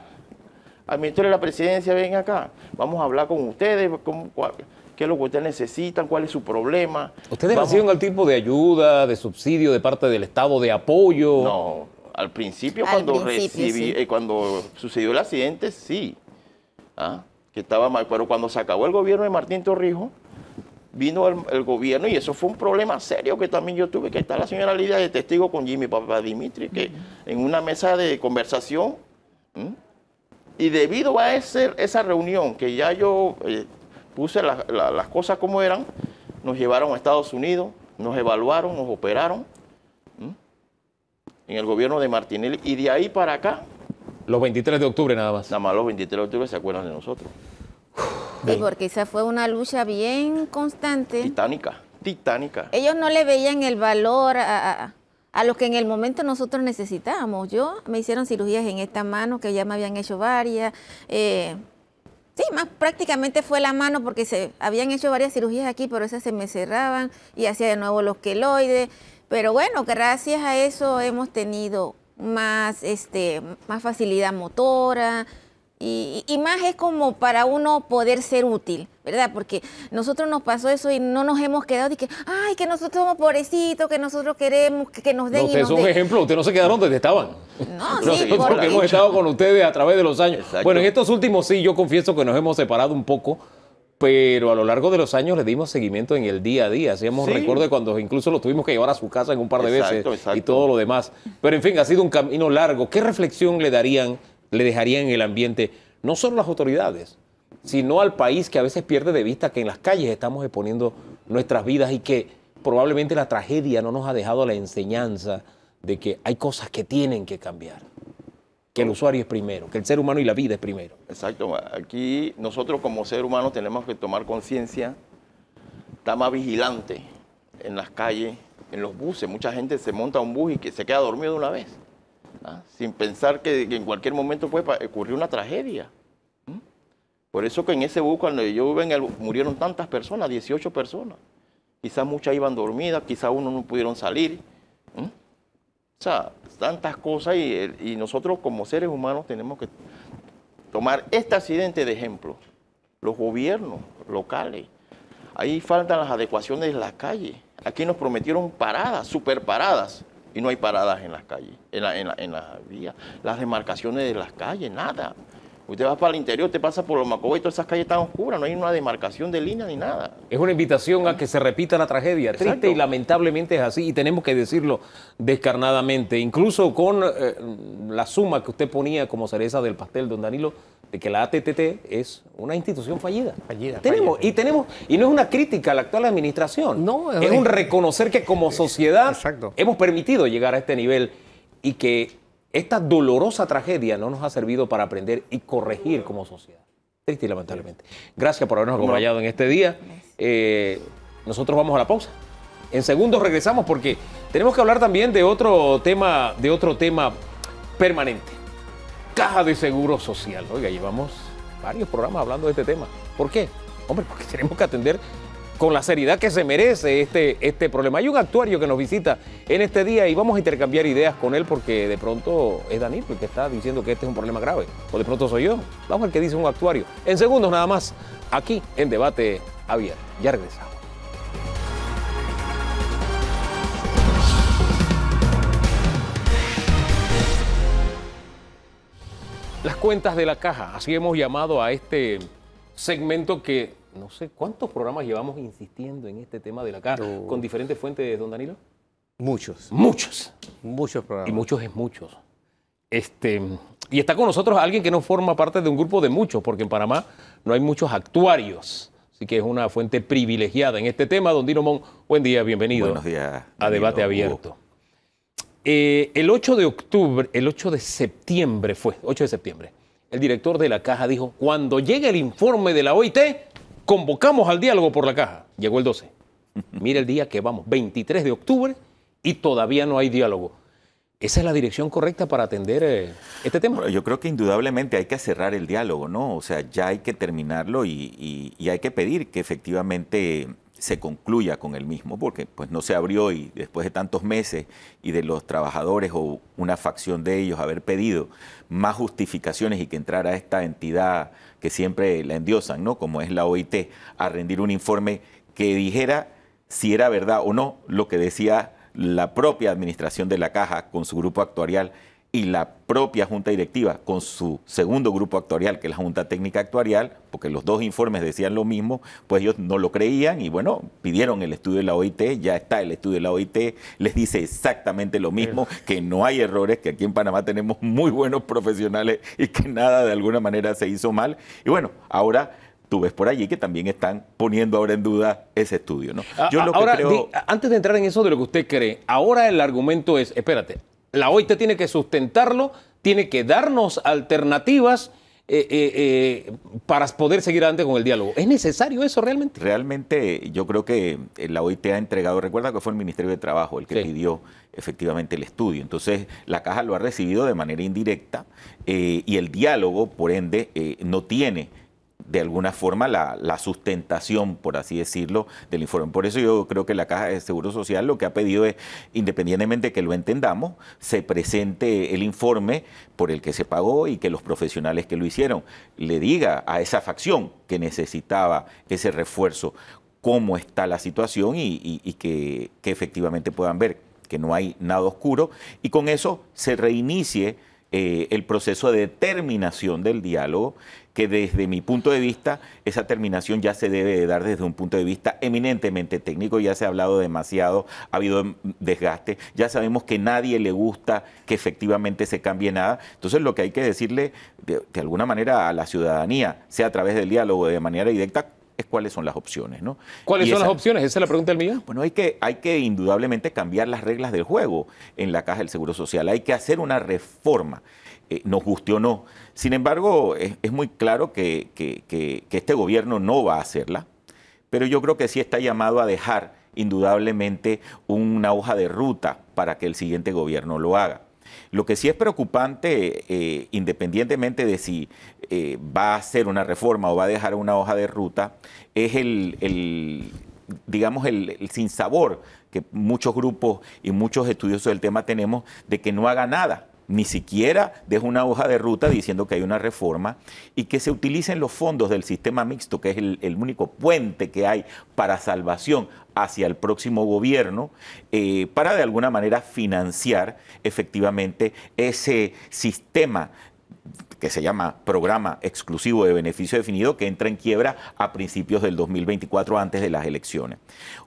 al ministro de la Presidencia, ven acá, vamos a hablar con ustedes, qué es lo que ustedes necesitan, cuál es su problema. ¿Ustedes vamos... reciben algún tipo de ayuda, de subsidio de parte del Estado, de apoyo? No, al principio, cuando, eh, cuando sucedió el accidente, sí. ¿Ah? Que estaba mal. Pero cuando se acabó el gobierno de Martín Torrijos, vino el, gobierno y eso fue un problema serio que también yo tuve que está la señora Lidia de testigo con Jimmy Papá Dimitri, que en una mesa de conversación. Y debido a esa reunión, que ya yo eh, puse las cosas como eran, nos llevaron a Estados Unidos, nos evaluaron, nos operaron en el gobierno de Martinelli y de ahí para acá. Los 23 de octubre nada más. Nada más los 23 de octubre se acuerdan de nosotros. Y porque esa fue una lucha bien constante. Titánica, titánica. Ellos no le veían el valor a, a, que en el momento nosotros necesitábamos. Yo me hicieron cirugías en esta mano, que ya me habían hecho varias. Eh, sí, más prácticamente fue la mano porque se habían hecho varias cirugías aquí, pero esas se me cerraban y hacía de nuevo los queloides. Pero bueno, gracias a eso hemos tenido más, este, más facilidad motora y, y, más es como para uno poder ser útil, ¿verdad? Porque nosotros nos pasó eso y no nos hemos quedado de que, ay, que nosotros somos pobrecitos, que nosotros queremos que, nos den. ustedes son un ejemplo, ustedes no se quedaron donde estaban. No, sí, porque... hemos estado con ustedes a través de los años. Bueno, en estos últimos sí, yo confieso que nos hemos separado un poco pero a lo largo de los años le dimos seguimiento en el día a día. Hacíamos recuerdo de cuando incluso lo tuvimos que llevar a su casa en un par de veces y todo lo demás. Pero en fin, ha sido un camino largo. ¿Qué reflexión le darían, le dejarían en el ambiente, no solo las autoridades, sino al país que a veces pierde de vista que en las calles estamos exponiendo nuestras vidas y que probablemente la tragedia no nos ha dejado la enseñanza de que hay cosas que tienen que cambiar? que el usuario es primero, que el ser humano y la vida es primero. Exacto, aquí nosotros como ser humano tenemos que tomar conciencia, estar más vigilante en las calles, en los buses. Mucha gente se monta a un bus y que se queda dormido de una vez, ¿ah? sin pensar que, en cualquier momento puede ocurrir una tragedia. Por eso que en ese bus, cuando yo ven murieron tantas personas, 18 personas. Quizás muchas iban dormidas, quizás uno no pudieron salir. O sea, tantas cosas y, nosotros como seres humanos tenemos que tomar este accidente de ejemplo. Los gobiernos locales. Ahí faltan las adecuaciones de las calles. Aquí nos prometieron paradas, super paradas, y no hay paradas en las calles, en, en las vías, las demarcaciones de las calles, nada. Usted va para el interior, usted pasa por los Macobos y todas esas calles tan oscuras, no hay una demarcación de línea ni nada. Es una invitación a que se repita la tragedia. Exacto. y lamentablemente es así, y tenemos que decirlo descarnadamente, incluso con eh, la suma que usted ponía como cereza del pastel, don Danilo, de que la ATTT es una institución fallida. Fallida. Tenemos, Y tenemos, y no es una crítica a la actual administración. No, es, un reconocer que como eh, sociedad hemos permitido llegar a este nivel y que esta dolorosa tragedia no nos ha servido para aprender y corregir como sociedad. Triste y lamentablemente. Gracias por habernos acompañado en este día. Eh, nosotros vamos a la pausa. En segundos regresamos porque tenemos que hablar también de otro tema, de otro tema permanente. Caja de Seguro Social. Oiga, llevamos varios programas hablando de este tema. ¿Por qué? Hombre, porque tenemos que atender con la seriedad que se merece este, este problema. Hay un actuario que nos visita en este día y vamos a intercambiar ideas con él porque de pronto es Danilo el que está diciendo que este es un problema grave. O de pronto soy yo. Vamos al que dice un actuario. En segundos nada más, aquí en Debate Abierto. Ya regresamos. Las cuentas de la caja, así hemos llamado a este segmento que no sé cuántos programas llevamos insistiendo en este tema de la Caja uh. con diferentes fuentes, don Danilo. Muchos. Muchos. Muchos programas. Y muchos es muchos. Este, y está con nosotros alguien que no forma parte de un grupo de muchos, porque en Panamá no hay muchos actuarios. Así que es una fuente privilegiada en este tema. Don Dino Mon, buen día, bienvenido. Buenos días. A Debate Abierto. Eh, el 8 de octubre, el 8 de septiembre fue, 8 de septiembre, el director de la caja dijo, cuando llegue el informe de la OIT, convocamos al diálogo por la caja. Llegó el 12. Mire el día que vamos, 23 de octubre, y todavía no hay diálogo. ¿Esa es la dirección correcta para atender eh, este tema? Yo creo que indudablemente hay que cerrar el diálogo, ¿no? O sea, ya hay que terminarlo y, hay que pedir que efectivamente se concluya con el mismo, porque pues no se abrió y después de tantos meses y de los trabajadores o una facción de ellos haber pedido más justificaciones y que entrara esta entidad que siempre la endiosan, ¿no? Como es la OIT, a rendir un informe que dijera si era verdad o no lo que decía la propia administración de la caja con su grupo actuarial y la propia Junta Directiva con su segundo grupo actuarial, que es la Junta Técnica Actuarial, porque los dos informes decían lo mismo, pues ellos no lo creían y bueno, pidieron el estudio de la OIT, ya está el estudio de la OIT, les dice exactamente lo mismo, que no hay errores, que aquí en Panamá tenemos muy buenos profesionales y que nada de alguna manera se hizo mal. Y bueno, ahora tú ves por allí que también están poniendo ahora en duda ese estudio, ah, Yo lo ah, creo... antes de entrar en eso de lo que usted cree, ahora el argumento es, espérate, la OIT tiene que sustentarlo, tiene que darnos alternativas. Eh, eh, eh, para poder seguir adelante con el diálogo. ¿Es necesario eso realmente? Realmente yo creo que la OIT ha entregado, recuerda que fue el Ministerio de Trabajo el que pidió efectivamente el estudio. Entonces la caja lo ha recibido de manera indirecta y el diálogo, por ende, no tiene de alguna forma la, sustentación, por así decirlo, del informe. Por eso yo creo que la Caja de Seguro Social lo que ha pedido es, independientemente de que lo entendamos, se presente el informe por el que se pagó y que los profesionales que lo hicieron le diga a esa facción que necesitaba ese refuerzo cómo está la situación y, que, efectivamente puedan ver que no hay nada oscuro y con eso se reinicie eh, el proceso de determinación del diálogo que desde mi punto de vista esa terminación ya se debe de dar desde un punto de vista eminentemente técnico, ya se ha hablado demasiado, ha habido desgaste, ya sabemos que nadie le gusta que efectivamente se cambie nada, entonces lo que hay que decirle de, alguna manera a la ciudadanía, sea a través del diálogo de manera directa, es cuáles son las opciones, ¿no? ¿Cuáles son las opciones? Esa es la pregunta del millón. Bueno, hay que, hay que indudablemente cambiar las reglas del juego en la Caja del Seguro Social, hay que hacer una reforma eh, nos guste o no. Sin embargo, es, muy claro que, este gobierno no va a hacerla, pero yo creo que sí está llamado a dejar indudablemente una hoja de ruta para que el siguiente gobierno lo haga. Lo que sí es preocupante, eh, independientemente de si eh, va a hacer una reforma o va a dejar una hoja de ruta, es el, digamos, el, el, sinsabor que muchos grupos y muchos estudiosos del tema tenemos de que no haga nada ni siquiera deja una hoja de ruta diciendo que hay una reforma y que se utilicen los fondos del sistema mixto, que es el, único puente que hay para salvación hacia el próximo gobierno, eh, para de alguna manera financiar efectivamente ese sistema que se llama Programa Exclusivo de Beneficio Definido, que entra en quiebra a principios del 2024 antes de las elecciones.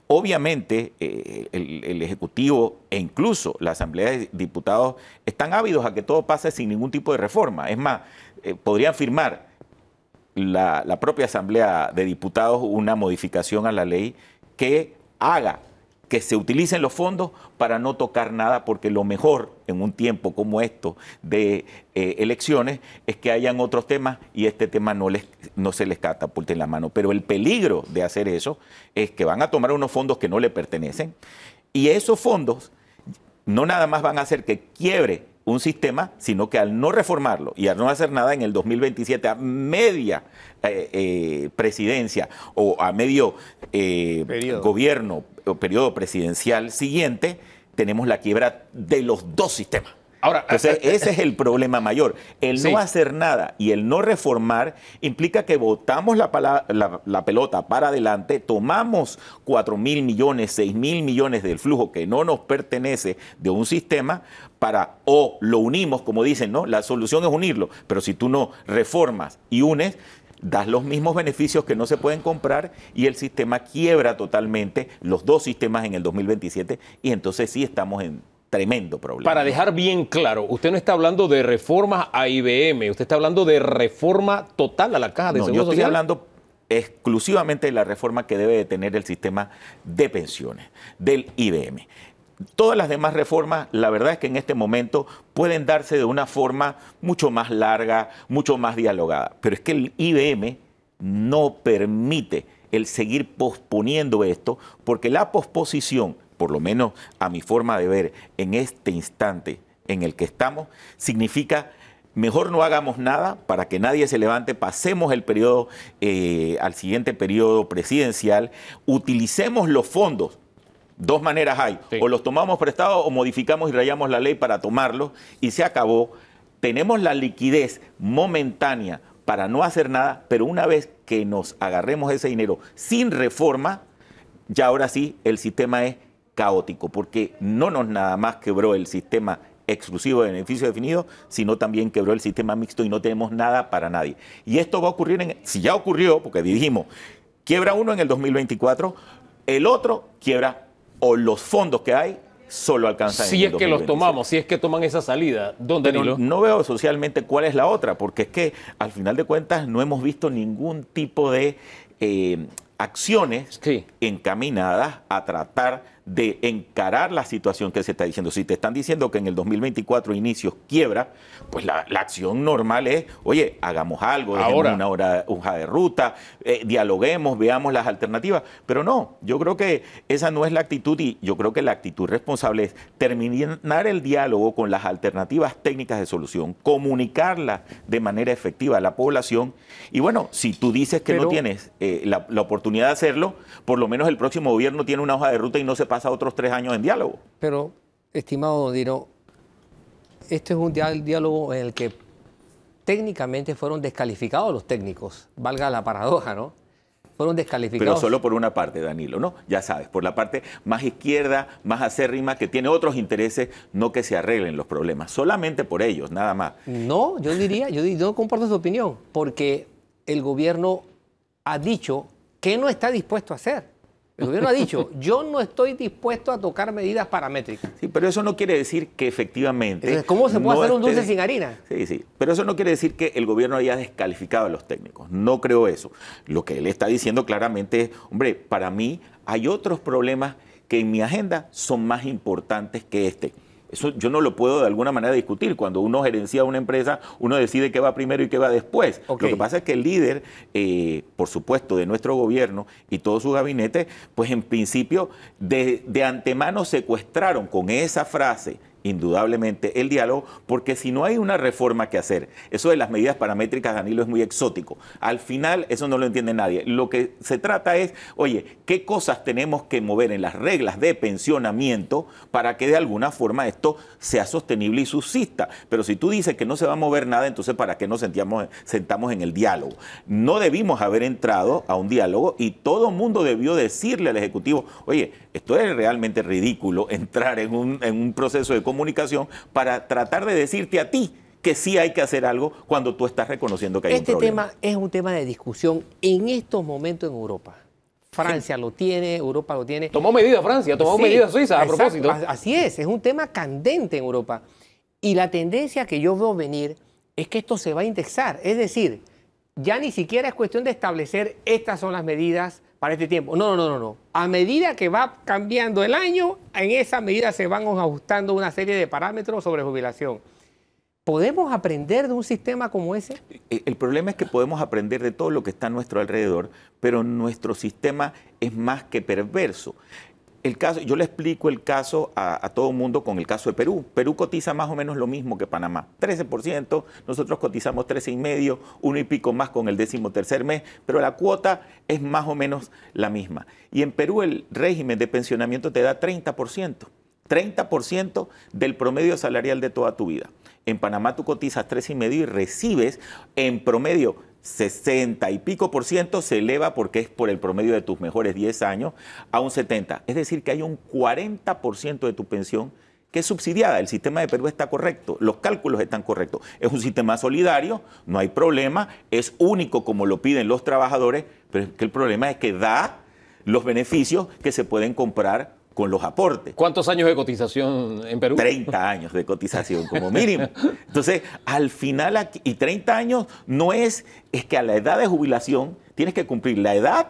Obviamente, eh, el, Ejecutivo e incluso la Asamblea de Diputados están ávidos a que todo pase sin ningún tipo de reforma. Es más, eh, podrían firmar la, la propia Asamblea de Diputados una modificación a la ley que haga que se utilicen los fondos para no tocar nada, porque lo mejor en un tiempo como esto de eh, elecciones es que hayan otros temas y este tema no, les, no se les catapulte en la mano. Pero el peligro de hacer eso es que van a tomar unos fondos que no le pertenecen y esos fondos no nada más van a hacer que quiebre un sistema, sino que al no reformarlo y al no hacer nada en el 2027 a media eh, eh, presidencia o a medio gobierno, periodo presidencial siguiente, tenemos la quiebra de los dos sistemas. Ahora, eh, eh, ese es el problema mayor. El no hacer nada y el no reformar implica que votamos la, pelota para adelante, tomamos 4 mil millones, 6 mil millones del flujo que no nos pertenece de un sistema para, o lo unimos, como dicen, ¿no? La solución es unirlo, pero si tú no reformas y unes, das los mismos beneficios que no se pueden comprar y el sistema quiebra totalmente los dos sistemas en el 2027 y entonces sí estamos en tremendo problema. Para dejar bien claro, usted no está hablando de reformas a IBM, usted está hablando de reforma total a la caja de no, yo estoy hablando exclusivamente de la reforma que debe de tener el sistema de pensiones del IBM. Todas las demás reformas, la verdad es que en este momento pueden darse de una forma mucho más larga, mucho más dialogada. Pero es que el IBM no permite el seguir posponiendo esto, porque la posposición, por lo menos a mi forma de ver, en este instante en el que estamos, significa mejor no hagamos nada para que nadie se levante, pasemos el periodo eh, al siguiente periodo presidencial, utilicemos los fondos Dos maneras hay. O los tomamos prestados o modificamos y rayamos la ley para tomarlos y se acabó. Tenemos la liquidez momentánea para no hacer nada, pero una vez que nos agarremos ese dinero sin reforma, ya ahora sí el sistema es caótico, porque no nos nada más quebró el sistema exclusivo de beneficio definido, sino también quebró el sistema mixto y no tenemos nada para nadie. Y esto va a ocurrir, en, si ya ocurrió, porque dijimos, quiebra uno en el 2024, el otro quiebra o los fondos que hay solo alcanzan. Si es que los tomamos, si es que toman esa salida, ¿dónde los...? No veo socialmente cuál es la otra, porque es que al final de cuentas no hemos visto ningún tipo de eh, acciones encaminadas a tratar de encarar la situación que se está diciendo. Si te están diciendo que en el 2024 inicios quiebra, pues la, acción normal es, oye, hagamos algo, Ahora. una hora, hoja de ruta, eh, dialoguemos, veamos las alternativas. Pero no, yo creo que esa no es la actitud y yo creo que la actitud responsable es terminar el diálogo con las alternativas técnicas de solución, comunicarlas de manera efectiva a la población. Y bueno, si tú dices que no tienes eh, la, la oportunidad de hacerlo, por lo menos el próximo gobierno tiene una hoja de ruta y no se pasa otros tres años en diálogo. Pero, estimado Dino, este es un diálogo en el que técnicamente fueron descalificados los técnicos, valga la paradoja, ¿no? fueron descalificados. Pero solo por una parte, Danilo, ¿no? Ya sabes, por la parte más izquierda, más acérrima, que tiene otros intereses, no que se arreglen los problemas, solamente por ellos, nada más. No, yo diría, yo, comparto su opinión, porque el gobierno ha dicho que no está dispuesto a hacer. El gobierno ha dicho, yo no estoy dispuesto a tocar medidas paramétricas. Sí, pero eso no quiere decir que efectivamente... ¿Cómo se puede hacer un dulce sin harina? Sí, sí, pero eso no quiere decir que el gobierno haya descalificado a los técnicos. No creo eso. Lo que él está diciendo claramente es, hombre, para mí hay otros problemas que en mi agenda son más importantes que este. Eso yo no lo puedo de alguna manera discutir. Cuando uno gerencia una empresa, uno decide qué va primero y qué va después. Lo que pasa es que el líder, eh, por supuesto, de nuestro gobierno y todo su gabinete, pues en principio de, de antemano secuestraron con esa frase indudablemente el diálogo, porque si no hay una reforma que hacer, eso de las medidas paramétricas, Danilo, es muy exótico. Al final, eso no lo entiende nadie. Lo que se trata es, oye, ¿qué cosas tenemos que mover en las reglas de pensionamiento para que de alguna forma esto sea sostenible y subsista? Pero si tú dices que no se va a mover nada, entonces ¿para qué nos sentíamos, sentamos en el diálogo? No debimos haber entrado a un diálogo y todo mundo debió decirle al Ejecutivo, oye, esto es realmente ridículo entrar en un, en un proceso de comunicación para tratar de decirte a ti que sí hay que hacer algo cuando tú estás reconociendo que hay este un problema. Este tema es un tema de discusión en estos momentos en Europa. Francia lo tiene, Europa lo tiene. Tomó medidas Francia, tomó medidas Suiza a propósito. Así es, es un tema candente en Europa. Y la tendencia que yo veo venir es que esto se va a indexar. Es decir, ya ni siquiera es cuestión de establecer estas son las medidas para este tiempo. No, no, no, no. A medida que va cambiando el año, en esa medida se van ajustando una serie de parámetros sobre jubilación. ¿Podemos aprender de un sistema como ese? Eh, el problema es que podemos aprender de todo lo que está a nuestro alrededor, pero nuestro sistema es más que perverso caso, yo le explico el caso a, todo el mundo con el caso de Perú. Perú cotiza más o menos lo mismo que Panamá, 13%, nosotros cotizamos 13,5%, uno y pico más con el décimo tercer mes, pero la cuota es más o menos la misma. Y en Perú el régimen de pensionamiento te da 30%. 30% del promedio salarial de toda tu vida. En Panamá tú cotizas 3,5 y recibes en promedio 60 y pico por ciento se eleva porque es por el promedio de tus mejores 10 años a un 70. Es decir, que hay un 40 por ciento de tu pensión que es subsidiada. El sistema de Perú está correcto, los cálculos están correctos. Es un sistema solidario, no hay problema, es único como lo piden los trabajadores, pero el problema es que da los beneficios que se pueden comprar con los aportes. ¿Cuántos años de cotización en Perú? 30 años de cotización como mínimo. Entonces, al final, aquí, y 30 años no es, es que a la edad de jubilación tienes que cumplir la edad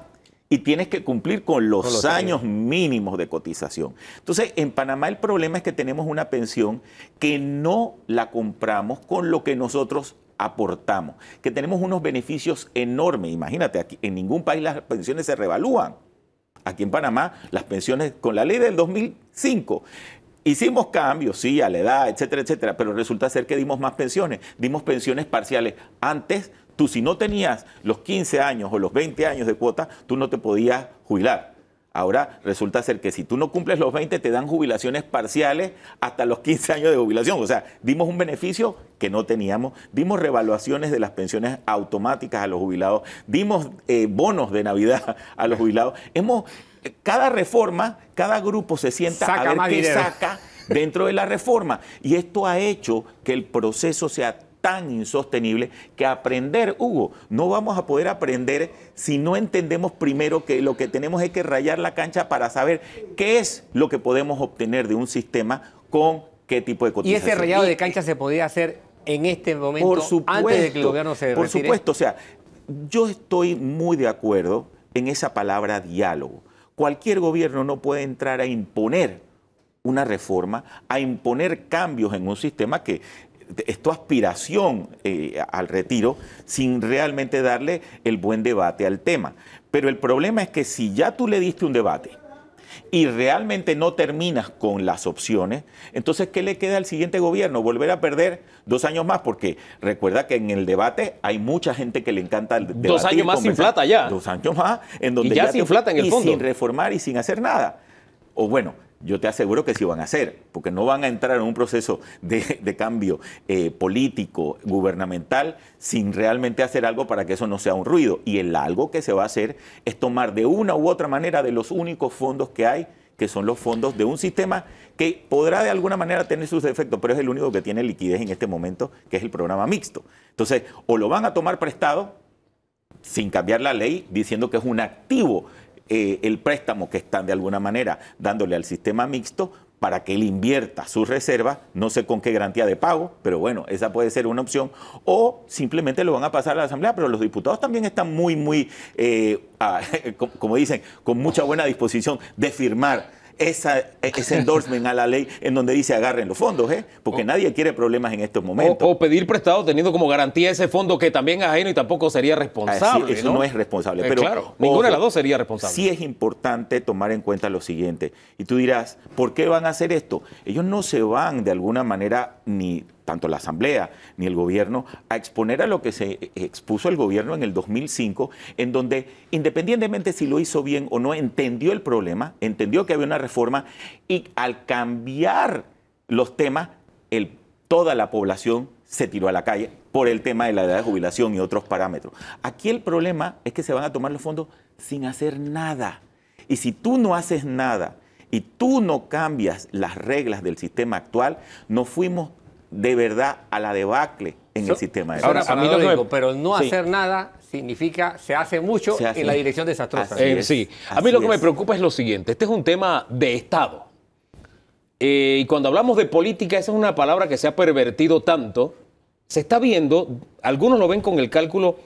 y tienes que cumplir con los, años, mínimos de cotización. Entonces, en Panamá el problema es que tenemos una pensión que no la compramos con lo que nosotros aportamos, que tenemos unos beneficios enormes. Imagínate, aquí en ningún país las pensiones se revalúan aquí en Panamá las pensiones con la ley del 2005. Hicimos cambios, sí, a la edad, etcétera, etcétera, pero resulta ser que dimos más pensiones, dimos pensiones parciales. Antes, tú si no tenías los 15 años o los 20 años de cuota, tú no te podías jubilar. Ahora resulta ser que si tú no cumples los 20 te dan jubilaciones parciales hasta los 15 años de jubilación. O sea, dimos un beneficio que no teníamos, dimos revaluaciones de las pensiones automáticas a los jubilados, dimos eh, bonos de Navidad a los jubilados. Hemos, cada reforma, cada grupo se sienta a ver qué saca dentro de la reforma. Y esto ha hecho que el proceso sea tan insostenible que aprender, Hugo, no vamos a poder aprender si no entendemos primero que lo que tenemos es que rayar la cancha para saber qué es lo que podemos obtener de un sistema con qué tipo de cotización. Y ese rayado de cancha se podía hacer en este momento por antes de que el gobierno se retire. Por supuesto, o sea, yo estoy muy de acuerdo en esa palabra diálogo. Cualquier gobierno no puede entrar a imponer una reforma, a imponer cambios en un sistema que es tu aspiración eh, al retiro sin realmente darle el buen debate al tema. Pero el problema es que si ya tú le diste un debate y realmente no terminas con las opciones, entonces ¿qué le queda al siguiente gobierno? Volver a perder dos años más, porque recuerda que en el debate hay mucha gente que le encanta el debate. Dos años más sin plata ya. Dos años más, en donde ya, sin en el y sin reformar y sin hacer nada. O bueno, yo te aseguro que sí van a hacer, porque no van a entrar en un proceso de, cambio eh, político, gubernamental, sin realmente hacer algo para que eso no sea un ruido. Y el algo que se va a hacer es tomar de una u otra manera de los únicos fondos que hay, que son los fondos de un sistema que podrá de alguna manera tener sus efectos, pero es el único que tiene liquidez en este momento, que es el programa mixto. Entonces, o lo van a tomar prestado, sin cambiar la ley, diciendo que es un activo eh, el préstamo que están de alguna manera dándole al sistema mixto para que él invierta su reserva no sé con qué garantía de pago, pero bueno, esa puede ser una opción, o simplemente lo van a pasar a la Asamblea, pero los diputados también están muy, muy, eh, ah, como dicen, con mucha buena disposición de firmar esa, e-, ese endorsement a la ley en donde dice agarren los fondos, ¿eh? porque nadie quiere problemas en estos momentos. O, pedir prestado teniendo como garantía ese fondo que también es ajeno y tampoco sería responsable. Ah, eso ¿no? es responsable. Eh, pero, claro, ninguna de las dos sería responsable. Sí es importante tomar en cuenta lo siguiente. Y tú dirás, ¿por qué van a hacer esto? Ellos no se van de alguna manera ni tanto la Asamblea ni el gobierno, a exponer a lo que se expuso el gobierno en el 2005, en donde independientemente si lo hizo bien o no, entendió el problema, entendió que había una reforma y al cambiar los temas, toda la población se tiró a la calle por el tema de la edad de jubilación y otros parámetros. Aquí el problema es que se van a tomar los fondos sin hacer nada. Y si tú no haces nada y tú no cambias las reglas del sistema actual, no fuimos de verdad a la debacle en el sistema de Ahora, a mí lo digo, pero no hacer nada significa se hace mucho en la dirección desastrosa. Eh, sí, a mí lo que me preocupa es lo siguiente, este es un tema de Estado. Eh, y cuando hablamos de política, esa es una palabra que se ha pervertido tanto, se está viendo, algunos lo ven con el cálculo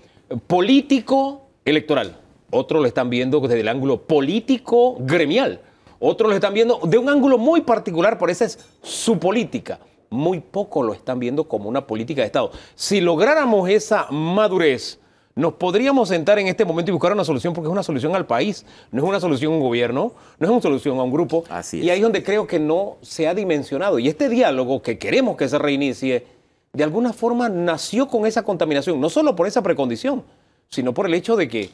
político electoral, otros lo están viendo desde el ángulo político gremial, otros lo están viendo de un ángulo muy particular, por eso es su política muy poco lo están viendo como una política de Estado. Si lográramos esa madurez, nos podríamos sentar en este momento y buscar una solución, porque es una solución al país, no es una solución a un gobierno, no es una solución a un grupo. Así Y ahí es donde creo que no se ha dimensionado. Y este diálogo que queremos que se reinicie, de alguna forma nació con esa contaminación, no solo por esa precondición, sino por el hecho de que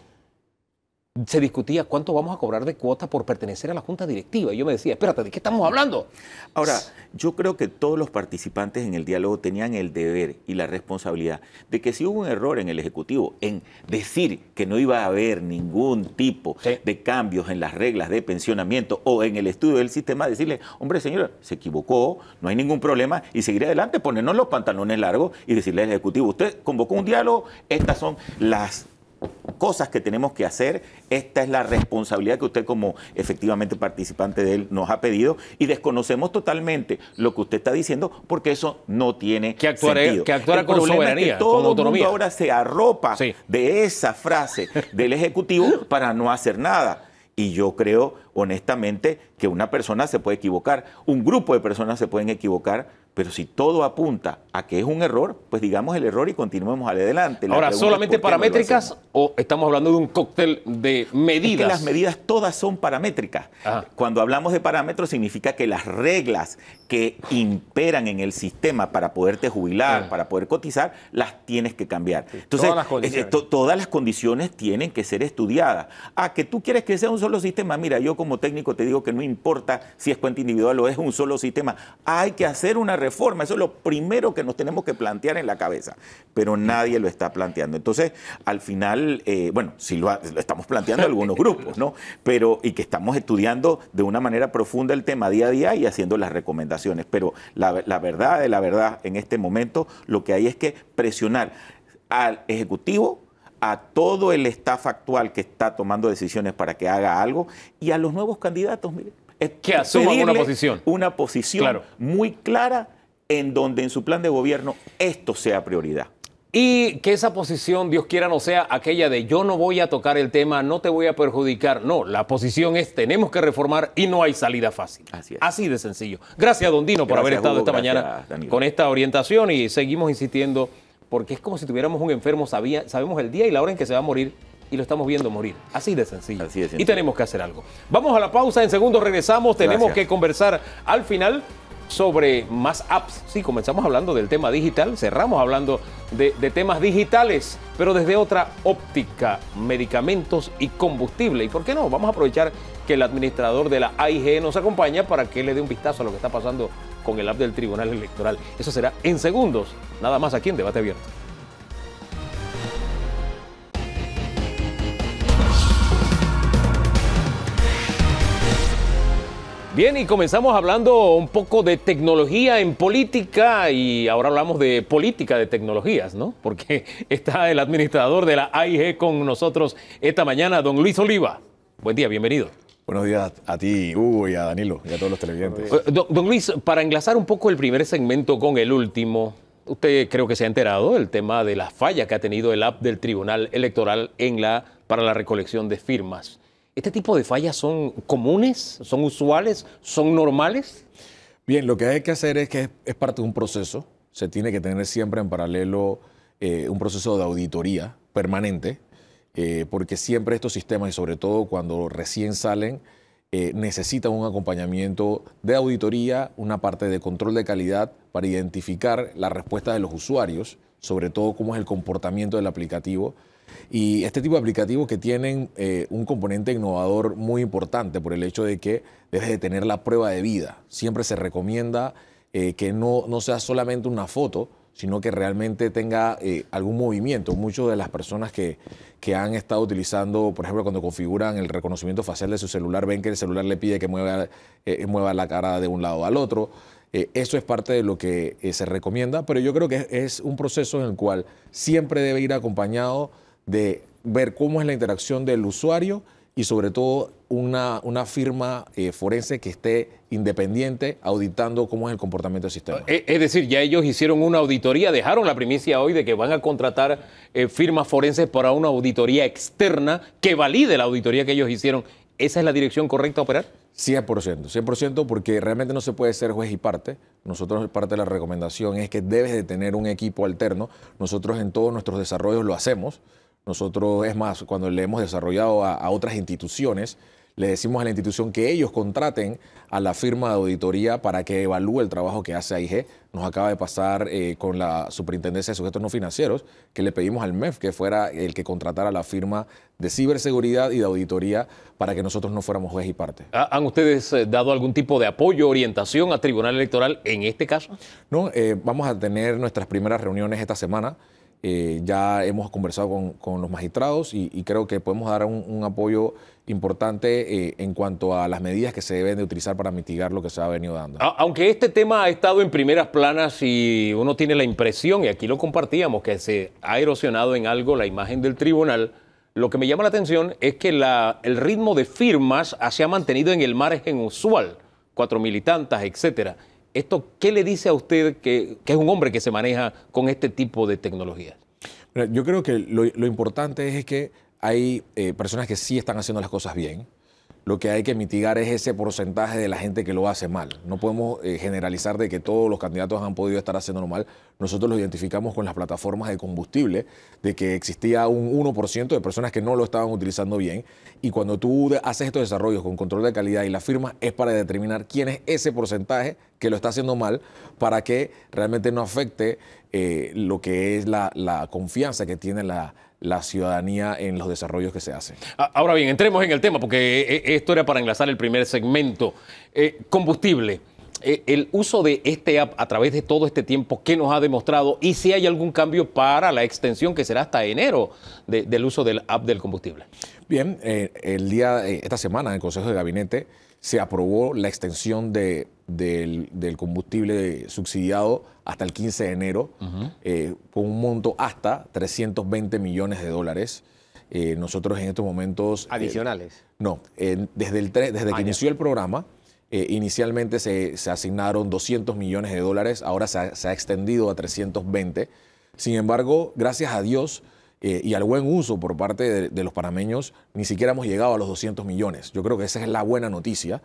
se discutía cuánto vamos a cobrar de cuota por pertenecer a la junta directiva. Y yo me decía, espérate, ¿de qué estamos hablando? Ahora, yo creo que todos los participantes en el diálogo tenían el deber y la responsabilidad de que si hubo un error en el Ejecutivo en decir que no iba a haber ningún tipo de cambios en las reglas de pensionamiento o en el estudio del sistema, decirle, hombre, señor, se equivocó, no hay ningún problema y seguir adelante, ponernos los pantalones largos y decirle al Ejecutivo, usted convocó un diálogo, estas son las cosas que tenemos que hacer. Esta es la responsabilidad que usted como efectivamente participante de él nos ha pedido y desconocemos totalmente lo que usted está diciendo porque eso no tiene que actuar, Que actuar con soberanía, que todo con autonomía. mundo ahora se arropa de esa frase del Ejecutivo para no hacer nada. Y yo creo honestamente que una persona se puede equivocar, un grupo de personas se pueden equivocar, pero si todo apunta a que es un error, pues digamos el error y continuemos adelante. Ahora, ¿solamente paramétricas o estamos hablando de un cóctel de medidas? las medidas todas son paramétricas. Ah. Cuando hablamos de parámetros significa que las reglas que imperan en el sistema para poderte jubilar, ah. para poder cotizar, las tienes que cambiar. Entonces, todas las, eh, condiciones. Eh, todas las condiciones tienen que ser estudiadas. Ah, que tú quieres que sea un solo sistema. Mira, yo como como técnico te digo que no importa si es cuenta individual o es un solo sistema. Hay que hacer una reforma. Eso es lo primero que nos tenemos que plantear en la cabeza. Pero nadie lo está planteando. Entonces, al final, eh, bueno, sí lo, estamos planteando algunos grupos, ¿no? Pero, y que estamos estudiando de una manera profunda el tema día a día y haciendo las recomendaciones. Pero la, la verdad de la verdad, en este momento, lo que hay es que presionar al Ejecutivo a todo el staff actual que está tomando decisiones para que haga algo y a los nuevos candidatos, mire, que asuman una posición. Una posición muy clara en donde en su plan de gobierno esto sea prioridad. Y que esa posición, Dios quiera, no sea aquella de yo no voy a tocar el tema, no te voy a perjudicar. No, la posición es tenemos que reformar y no hay salida fácil. Así, de sencillo. Gracias, Don Dino, por haber estado esta mañana con esta orientación y seguimos insistiendo porque es como si tuviéramos un enfermo, sabía, sabemos el día y la hora en que se va a morir y lo estamos viendo morir. Así de sencillo. Y tenemos que hacer algo. Vamos a la pausa, en segundos regresamos, tenemos que conversar al final sobre más apps. Sí, comenzamos hablando del tema digital, cerramos hablando de, temas digitales, pero desde otra óptica, medicamentos y combustible. ¿Y por qué no? Vamos a aprovechar que el administrador de la AIG nos acompaña para que le dé un vistazo a lo que está pasando con el app del Tribunal Electoral. Eso será en segundos, nada más aquí en Debate Abierto. Bien, y comenzamos hablando un poco de tecnología en política y ahora hablamos de política de tecnologías, ¿no? Porque está el administrador de la AIG con nosotros esta mañana, don Luis Oliva. Buen día, bienvenido. Buenos días a ti, Hugo, y a Danilo, y a todos los televidentes. Eh, don, Luis, para enlazar un poco el primer segmento con el último, usted creo que se ha enterado del tema de la falla que ha tenido el app del Tribunal Electoral en la, para la recolección de firmas. ¿Este tipo de fallas son comunes, son usuales, son normales? Bien, lo que hay que hacer es que es parte de un proceso. Se tiene que tener siempre en paralelo eh, un proceso de auditoría permanente, eh, porque siempre estos sistemas, y sobre todo cuando recién salen, eh, necesitan un acompañamiento de auditoría, una parte de control de calidad para identificar la respuesta de los usuarios, sobre todo cómo es el comportamiento del aplicativo y este tipo de aplicativos que tienen eh, un componente innovador muy importante por el hecho de que debes de tener la prueba de vida. Siempre se recomienda eh, que no, sea solamente una foto, sino que realmente tenga eh, algún movimiento. Muchas de las personas que, han estado utilizando, por ejemplo, cuando configuran el reconocimiento facial de su celular, ven que el celular le pide que mueva, la cara de un lado al otro. eso es parte de lo que se recomienda, pero yo creo que es un proceso en el cual siempre debe ir acompañado de ver cómo es la interacción del usuario y sobre todo una, firma eh, forense que esté independiente auditando cómo es el comportamiento del sistema. Eh, es decir, ya ellos hicieron una auditoría, dejaron la primicia hoy de que van a contratar eh, firmas forenses para una auditoría externa que valide la auditoría que ellos hicieron. ¿Esa es la dirección correcta a operar? 100%, 100% porque realmente no se puede ser juez y parte. Nosotros parte de la recomendación es que debes de tener un equipo alterno. Nosotros en todos nuestros desarrollos lo hacemos. Nosotros, es más, cuando le hemos desarrollado a, otras instituciones, le decimos a la institución que ellos contraten a la firma de auditoría para que evalúe el trabajo que hace AIG. Nos acaba de pasar eh, con la Superintendencia de Sujetos No Financieros, que le pedimos al MEF que fuera el que contratara la firma de ciberseguridad y de auditoría para que nosotros no fuéramos juez y parte. Ah, ¿Han ustedes eh, dado algún tipo de apoyo, orientación a Tribunal Electoral en este caso? No, eh, vamos a tener nuestras primeras reuniones esta semana. Eh, ya hemos conversado con, los magistrados y, creo que podemos dar un, apoyo importante eh, en cuanto a las medidas que se deben de utilizar para mitigar lo que se ha venido dando. Aunque este tema ha estado en primeras planas y uno tiene la impresión, y aquí lo compartíamos, que se ha erosionado en algo la imagen del tribunal, lo que me llama la atención es que el ritmo de firmas se ha mantenido en el margen usual, cuatro militantas, etcétera. ¿Esto qué le dice a usted que, es un hombre que se maneja con este tipo de tecnologías? yo creo que lo, importante es que hay eh, personas que sí están haciendo las cosas bien, lo que hay que mitigar es ese porcentaje de la gente que lo hace mal. No podemos eh, generalizar de que todos los candidatos han podido estar haciendo mal. Nosotros lo identificamos con las plataformas de combustible, de que existía un 1% de personas que no lo estaban utilizando bien. Y cuando tú haces estos desarrollos con control de calidad y la firma es para determinar quién es ese porcentaje que lo está haciendo mal para que realmente no afecte eh, lo que es la confianza que tiene la la ciudadanía en los desarrollos que se hacen. Ahora bien, entremos en el tema, porque eh, eh, esto era para enlazar el primer segmento. Eh, combustible, el uso de este app a través de todo este tiempo, ¿qué nos ha demostrado? Y si hay algún cambio para la extensión que será hasta enero del uso del app del combustible. Bien, el día, esta semana, en el Consejo de Gabinete, se aprobó la extensión de, del, combustible subsidiado hasta el 15 de enero, eh, con un monto hasta 320 millones de dólares. Eh, nosotros en estos momentos... Eh, ¿Adicionales? no, desde, el desde que ah, inició el programa, inicialmente se, asignaron 200 millones de dólares, ahora se se ha extendido a 320. Sin embargo, gracias a Dios, eh, y al buen uso por parte de, los panameños, ni siquiera hemos llegado a los 200 millones. Yo creo que esa es la buena noticia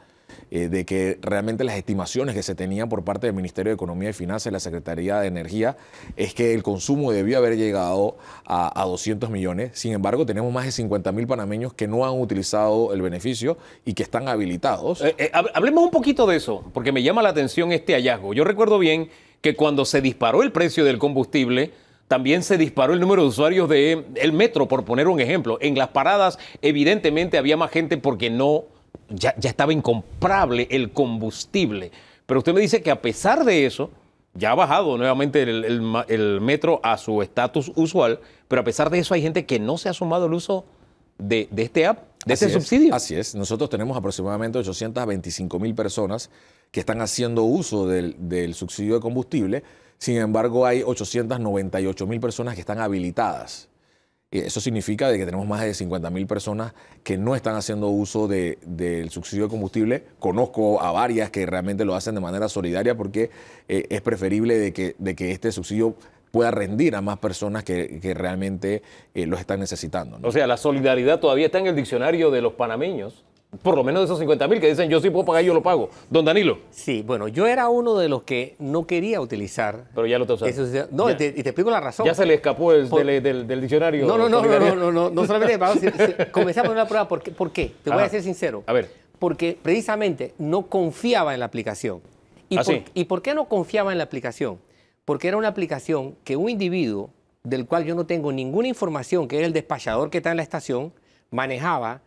eh, de que realmente las estimaciones que se tenían por parte del Ministerio de Economía y Finanzas y la Secretaría de Energía es que el consumo debió haber llegado a, 200 millones. Sin embargo, tenemos más de 50 mil panameños que no han utilizado el beneficio y que están habilitados. Eh, hablemos un poquito de eso, porque me llama la atención este hallazgo. Yo recuerdo bien que cuando se disparó el precio del combustible, también se disparó el número de usuarios del el metro, por poner un ejemplo. En las paradas, evidentemente, había más gente porque no, ya, estaba incomprable el combustible. Pero usted me dice que a pesar de eso, ya ha bajado nuevamente el, metro a su estatus usual, pero a pesar de eso hay gente que no se ha sumado al uso de, este app, de este subsidio. Así es, nosotros tenemos aproximadamente 825 mil personas que están haciendo uso del, del subsidio de combustible sin embargo, hay 898 mil personas que están habilitadas. Eso significa de que tenemos más de mil personas que no están haciendo uso del subsidio de combustible. Conozco a varias que realmente lo hacen de manera solidaria porque eh, es preferible de que, de que este subsidio pueda rendir a más personas que, realmente eh, los están necesitando. O sea, la solidaridad todavía está en el diccionario de los panameños por lo menos de esos 50 mil que dicen yo sí puedo pagar, yo lo pago. Don Danilo. Sí, bueno, yo era uno de los que no quería utilizar. Pero ya lo te usaste. No, y te, explico la razón. Ya se le escapó del, diccionario. No, no, no, no, no, no, no, no solamente. comenzamos una prueba. ¿Por qué? Te voy a ser sincero. A ver. Porque precisamente no confiaba en la aplicación. ¿Y, ah, por, ¿Y por qué no confiaba en la aplicación? Porque era una aplicación que un individuo del cual yo no tengo ninguna información, que era el despachador que está en la estación, manejaba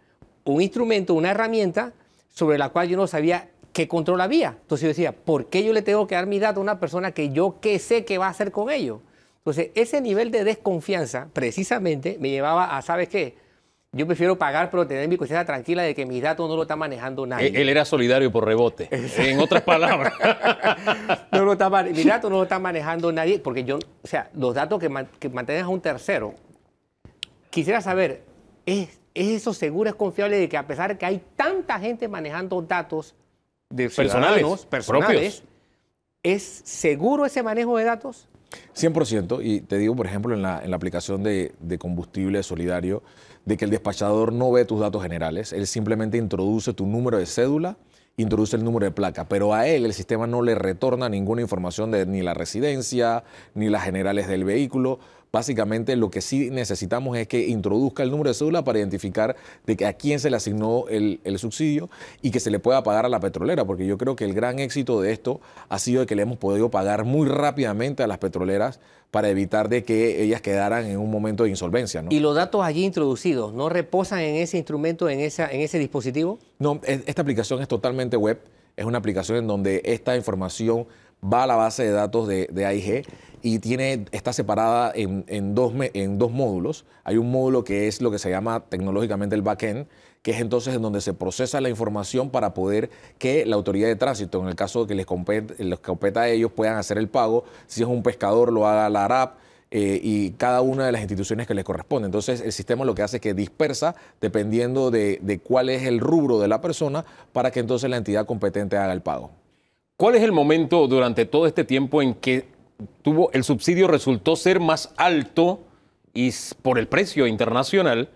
un instrumento, una herramienta sobre la cual yo no sabía qué control había. Entonces yo decía, ¿por qué yo le tengo que dar mis datos a una persona que yo qué sé qué va a hacer con ellos? Entonces ese nivel de desconfianza precisamente me llevaba a, ¿sabes qué? Yo prefiero pagar, pero tener mi conciencia tranquila de que mis datos no lo está manejando e-, nadie. Él, era solidario por rebote, en otras palabras. no lo está, mis datos no lo está manejando nadie, porque yo, o sea, los datos que, que mantienes a un tercero, quisiera saber, ¿es ¿es eso seguro, es confiable de que a pesar de que hay tanta gente manejando datos de personales, personales ¿es seguro ese manejo de datos? 100%, y te digo, por ejemplo, en la, en la aplicación de, de, combustible solidario, de que el despachador no ve tus datos generales, él simplemente introduce tu número de cédula, introduce el número de placa, pero a él el sistema no le retorna ninguna información de ni la residencia, ni las generales del vehículo, Básicamente lo que sí necesitamos es que introduzca el número de cédula para identificar de a quién se le asignó el, subsidio y que se le pueda pagar a la petrolera, porque yo creo que el gran éxito de esto ha sido de que le hemos podido pagar muy rápidamente a las petroleras para evitar de que ellas quedaran en un momento de insolvencia. ¿Y los datos allí introducidos no reposan en ese instrumento, en, ese dispositivo? No, esta aplicación es totalmente web. Es una aplicación en donde esta información va a la base de datos de, de AIG y tiene, está separada en, dos, módulos. Hay un módulo que es lo que se llama tecnológicamente el backend, que es entonces en donde se procesa la información para poder que la autoridad de tránsito, en el caso de que les compete, competa a ellos, puedan hacer el pago. Si es un pescador, lo haga la ARAP. Eh, y cada una de las instituciones que les corresponde. Entonces, el sistema lo que hace es que dispersa dependiendo de cuál es el rubro de la persona para que entonces la entidad competente haga el pago. ¿Cuál es el momento durante todo este tiempo en que el subsidio resultó ser más alto y por el precio internacional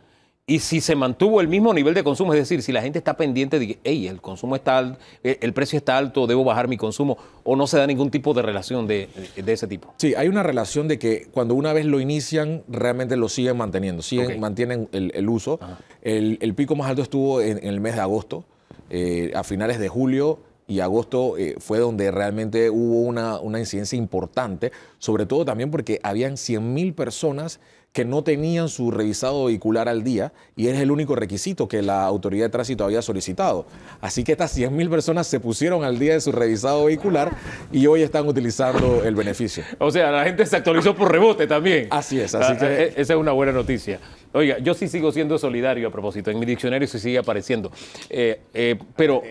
y si se mantuvo el mismo nivel de consumo, es decir, si la gente está pendiente de que el consumo está eh, el precio está alto, debo bajar mi consumo, o no se da ningún tipo de relación eh, de, ese tipo. Sí, hay una relación de que cuando una vez lo inician, realmente lo siguen manteniendo, siguen, mantienen el, uso. El, pico más alto estuvo en, el mes de agosto, eh, a finales de julio y agosto eh, fue donde realmente hubo una, una incidencia importante, sobre todo también porque habían 100.000 personas que no tenían su revisado vehicular al día y es el único requisito que la autoridad de tránsito había solicitado. Así que estas mil personas se pusieron al día de su revisado vehicular y hoy están utilizando el beneficio. O sea, la gente se actualizó por rebote también. Así es, ah, así que... Eh, esa es una buena noticia. Oiga, yo sí sigo siendo solidario a propósito. En mi diccionario sí sigue apareciendo. Eh, eh, pero...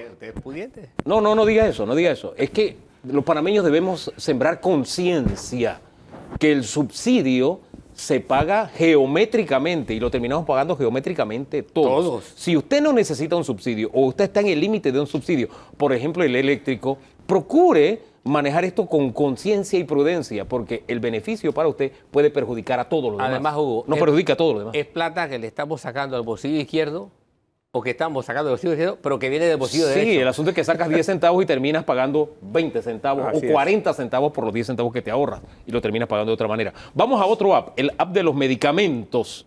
pudiente? No, no, no diga eso, no diga eso. Es que los panameños debemos sembrar conciencia que el subsidio se paga geométricamente y lo terminamos pagando geométricamente todos. Si usted no necesita un subsidio o usted está en el límite de un subsidio, por ejemplo el eléctrico, procure manejar esto con conciencia y prudencia, porque el beneficio para usted puede perjudicar a todos los demás. Además, Hugo, no perjudica a todos los demás. Es plata que le estamos sacando al bolsillo izquierdo que estamos sacando de bolsillo pero que viene del bolsillo de derecho. Sí, el asunto es que sacas 10 centavos y terminas pagando 20 centavos o 40 centavos por los 10 centavos que te ahorras y lo terminas pagando de otra manera. Vamos a otro app, el app de los medicamentos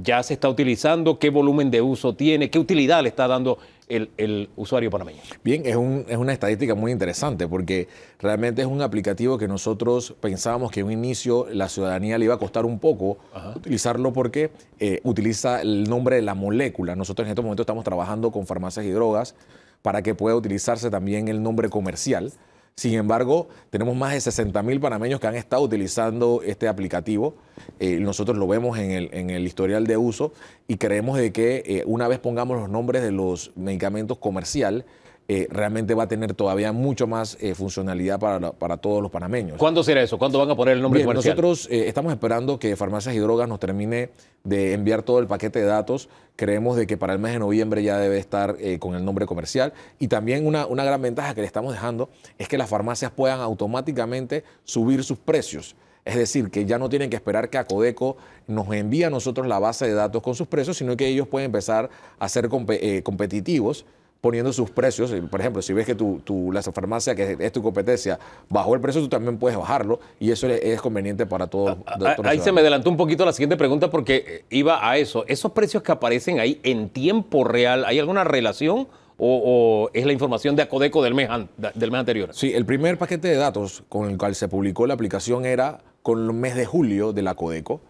ya se está utilizando, qué volumen de uso tiene, qué utilidad le está dando el, el usuario panameño. Bien, es, una estadística muy interesante porque realmente es un aplicativo que nosotros pensábamos que en un inicio la ciudadanía le iba a costar un poco utilizarlo porque eh, utiliza el nombre de la molécula. Nosotros en este momento estamos trabajando con farmacias y drogas para que pueda utilizarse también el nombre comercial sin embargo, tenemos más de 60 mil panameños que han estado utilizando este aplicativo. Eh, nosotros lo vemos en el, en el, historial de uso y creemos de que eh, una vez pongamos los nombres de los medicamentos comercial, eh, realmente va a tener todavía mucho más eh, funcionalidad para, todos los panameños. ¿Cuándo será eso? ¿Cuándo van a poner el nombre comercial? Nosotros eh, estamos esperando que Farmacias y Drogas nos termine de enviar todo el paquete de datos. Creemos de que para el mes de noviembre ya debe estar con el nombre comercial. Y también una, una gran ventaja que le estamos dejando es que las farmacias puedan automáticamente subir sus precios. Es decir, que ya no tienen que esperar que Acodeco nos envíe a nosotros la base de datos con sus precios, sino que ellos pueden empezar a ser competitivos poniendo sus precios. Eh, por ejemplo, si ves que tu, tu, la farmacia, que es tu competencia, bajó el precio, tú también puedes bajarlo y eso es conveniente para ah, ah, todos. ahí se me adelantó un poquito la siguiente pregunta porque eh, iba a eso. ¿Esos precios que aparecen ahí en tiempo real, hay alguna relación? O, es la información de Acodeco del mes, del mes anterior? Sí, el primer paquete de datos con el cual se publicó la aplicación era con el mes de julio de la Acodeco.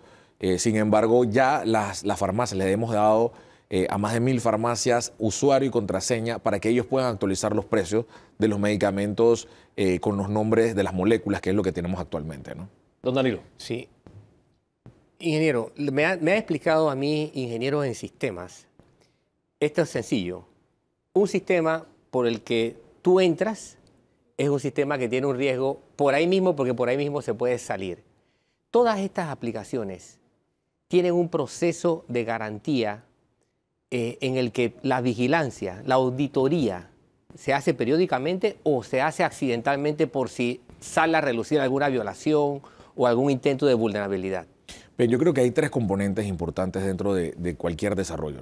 Eh, sin embargo, ya las, las farmacias le hemos dado eh, a más de mil farmacias usuario y contraseña para que ellos puedan actualizar los precios de los medicamentos eh, con los nombres de las moléculas, que es lo que tenemos actualmente. ¿no? Don Danilo. Sí. Ingeniero, me ha, me ha explicado a mí, ingeniero en sistemas, esto es sencillo. Un sistema por el que tú entras es un sistema que tiene un riesgo por ahí mismo, porque por ahí mismo se puede salir. Todas estas aplicaciones tienen un proceso de garantía eh, en el que la vigilancia, la auditoría, se hace periódicamente o se hace accidentalmente por si sale a relucir alguna violación o algún intento de vulnerabilidad? pero yo creo que hay tres componentes importantes dentro de, cualquier desarrollo.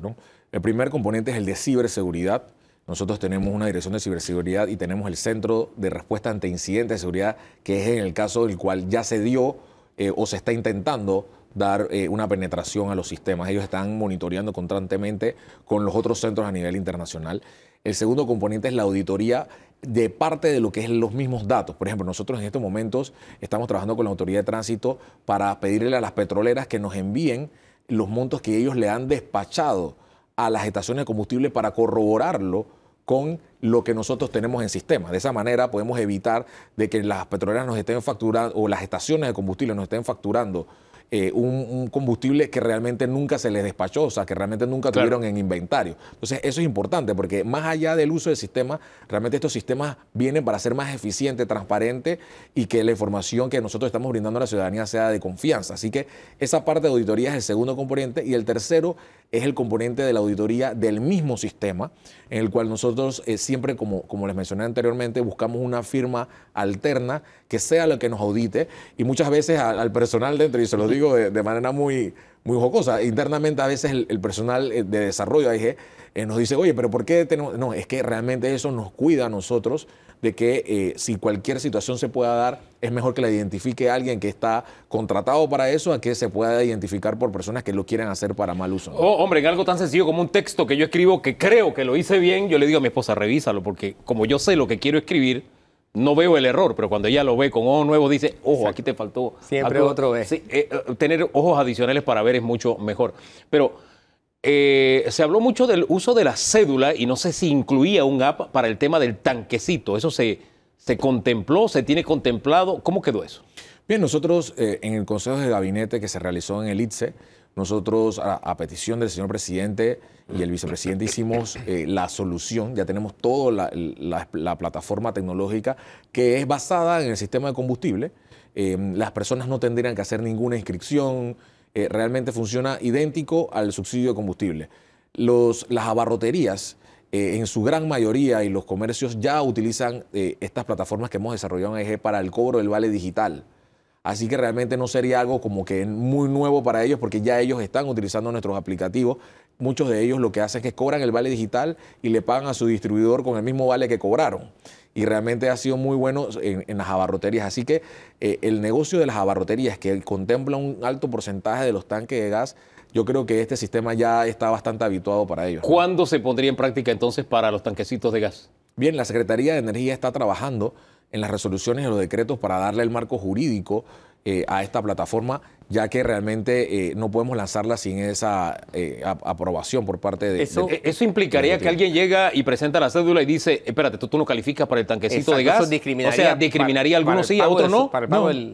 El primer componente es el de ciberseguridad. Nosotros tenemos una dirección de ciberseguridad y tenemos el centro de respuesta ante incidentes de seguridad, que es en el caso del cual ya se dio eh, o se está intentando dar eh, una penetración a los sistemas. Ellos están monitoreando constantemente con los otros centros a nivel internacional. El segundo componente es la auditoría de parte de lo que es los mismos datos. Por ejemplo, nosotros en estos momentos estamos trabajando con la Autoridad de Tránsito para pedirle a las petroleras que nos envíen los montos que ellos le han despachado a las estaciones de combustible para corroborarlo con lo que nosotros tenemos en sistema. De esa manera podemos evitar de que las petroleras nos estén facturando o las estaciones de combustible nos estén facturando eh, un, combustible que realmente nunca se les despachó, o sea, que realmente nunca tuvieron en inventario. Entonces, eso es importante porque más allá del uso del sistema, realmente estos sistemas vienen para ser más eficiente, transparente y que la información que nosotros estamos brindando a la ciudadanía sea de confianza. Así que esa parte de auditoría es el segundo componente y el tercero es el componente de la auditoría del mismo sistema, en el cual nosotros eh, siempre, como, como les mencioné anteriormente, buscamos una firma alterna que sea la que nos audite y muchas veces al, personal dentro, y se lo digo de, manera muy, muy jocosa, internamente a veces el, personal eh, de desarrollo eh, nos dice, oye, pero ¿por qué tenemos...? No, es que realmente eso nos cuida a nosotros de que eh, si cualquier situación se pueda dar, es mejor que la identifique alguien que está contratado para eso a que se pueda identificar por personas que lo quieran hacer para mal uso. Oh, hombre, en algo tan sencillo como un texto que yo escribo que creo que lo hice bien, yo le digo a mi esposa, revísalo, porque como yo sé lo que quiero escribir, no veo el error, pero cuando ella lo ve con ojos nuevos dice, ojo, aquí te faltó. Siempre otro vez. Eh, eh, tener ojos adicionales para ver es mucho mejor. Pero eh, se habló mucho del uso de la cédula y no sé si incluía un app para el tema del tanquecito. ¿Eso se, se contempló? ¿Se tiene contemplado? ¿Cómo quedó eso? Bien, nosotros eh, en el Consejo de Gabinete que se realizó en el ITSE, nosotros a, petición del señor presidente y el vicepresidente hicimos eh, la solución, ya tenemos toda la, la, plataforma tecnológica que es basada en el sistema de combustible. las personas no tendrían que hacer ninguna inscripción, eh, realmente funciona idéntico al subsidio de combustible. Los, las abarroterías, eh, en su gran mayoría, y los comercios ya utilizan eh, estas plataformas que hemos desarrollado en e para el cobro del vale digital. Así que realmente no sería algo como que muy nuevo para ellos porque ya ellos están utilizando nuestros aplicativos. Muchos de ellos lo que hacen es que cobran el vale digital y le pagan a su distribuidor con el mismo vale que cobraron y realmente ha sido muy bueno en, las abarroterías. Así que eh, el negocio de las abarroterías, que contempla un alto porcentaje de los tanques de gas, yo creo que este sistema ya está bastante habituado para ello. ¿Cuándo se pondría en práctica entonces para los tanquecitos de gas? Bien, la Secretaría de Energía está trabajando en las resoluciones y los decretos para darle el marco jurídico eh, a esta plataforma, ya que realmente eh, no podemos lanzarla sin esa eh, aprobación por parte de... Eso, eso implicaría que alguien llega y presenta la cédula y dice, espérate, tú, no calificas para el tanquecito de gas. o sea, discriminaría a algunos sí, a otros no.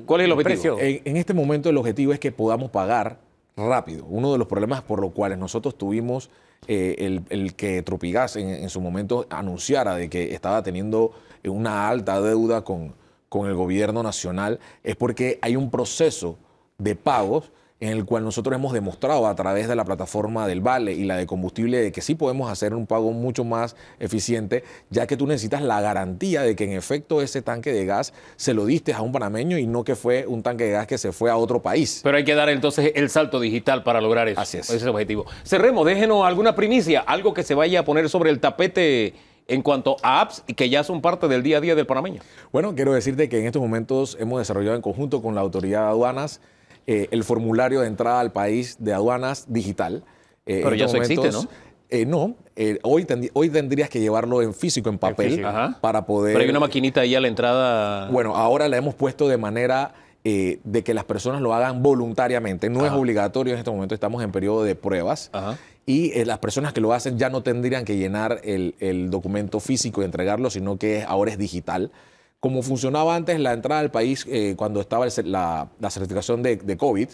¿Cuál es el, objetivo? En, este momento el objetivo es que podamos pagar rápido. Uno de los problemas por los cuales nosotros tuvimos el, el, que Tropigas en, en, su momento anunciara de que estaba teniendo una alta deuda con, con el gobierno nacional es porque hay un proceso de pagos en el cual nosotros hemos demostrado a través de la plataforma del Vale y la de combustible de que sí podemos hacer un pago mucho más eficiente, ya que tú necesitas la garantía de que en efecto ese tanque de gas se lo diste a un panameño y no que fue un tanque de gas que se fue a otro país. Pero hay que dar entonces el salto digital para lograr eso. Ese objetivo. Cerremos, déjenos alguna primicia, algo que se vaya a poner sobre el tapete en cuanto a apps que ya son parte del día a día del panameño? Bueno, quiero decirte que en estos momentos hemos desarrollado en conjunto con la Autoridad de Aduanas eh, el formulario de entrada al país de aduanas digital. Eh, Pero ya eso existe, ¿no? Eh, no, hoy, hoy tendrías que llevarlo en físico, en papel, para poder... Pero hay una maquinita ahí a la entrada... Bueno, ahora la hemos puesto de manera de que las personas lo hagan voluntariamente. No es obligatorio en este momento, estamos en periodo de pruebas. Ajá y eh, las personas que lo hacen ya no tendrían que llenar el, documento físico y entregarlo, sino que ahora es digital. Como funcionaba antes la entrada al país eh, cuando estaba la, certificación de, COVID,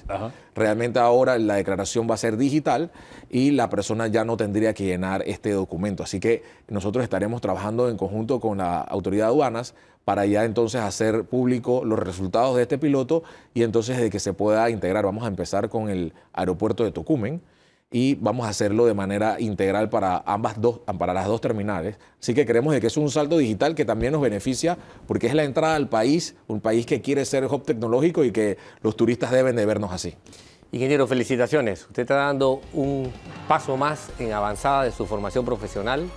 realmente ahora la declaración va a ser digital y la persona ya no tendría que llenar este documento. Así que nosotros estaremos trabajando en conjunto con la autoridad de aduanas para ya entonces hacer público los resultados de este piloto y entonces de que se pueda integrar. Vamos a empezar con el aeropuerto de Tocumen y vamos a hacerlo de manera integral para ambas dos, para las dos terminales. Así que creemos de que es un salto digital que también nos beneficia porque es la entrada al país, un país que quiere ser hub tecnológico y que los turistas deben de vernos así. Ingeniero, felicitaciones. Usted está dando un paso más en avanzada de su formación profesional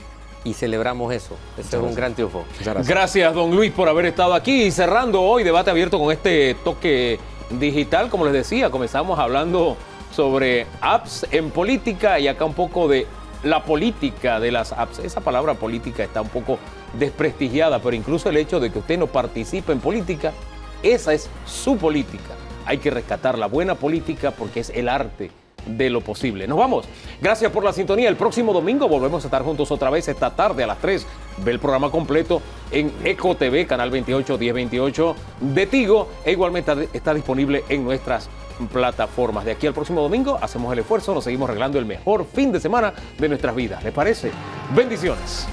y celebramos eso. Ese es un gran triunfo. Gracias. don Luis, por haber estado aquí cerrando hoy debate abierto con este toque digital. Como les decía, comenzamos hablando sobre apps en política y acá un poco de la política de las apps. Esa palabra política está un poco desprestigiada, pero incluso el hecho de que usted no participe en política, esa es su política. Hay que rescatar la buena política porque es el arte de lo posible. Nos vamos. Gracias por la sintonía. El próximo domingo volvemos a estar juntos otra vez esta tarde a las 3. Ve el programa completo en Eco TV, canal 28, 1028 de Tigo. E igualmente está disponible en nuestras plataformas. De aquí al próximo domingo hacemos el esfuerzo, nos seguimos arreglando el mejor fin de semana de nuestras vidas. ¿Les parece? Bendiciones.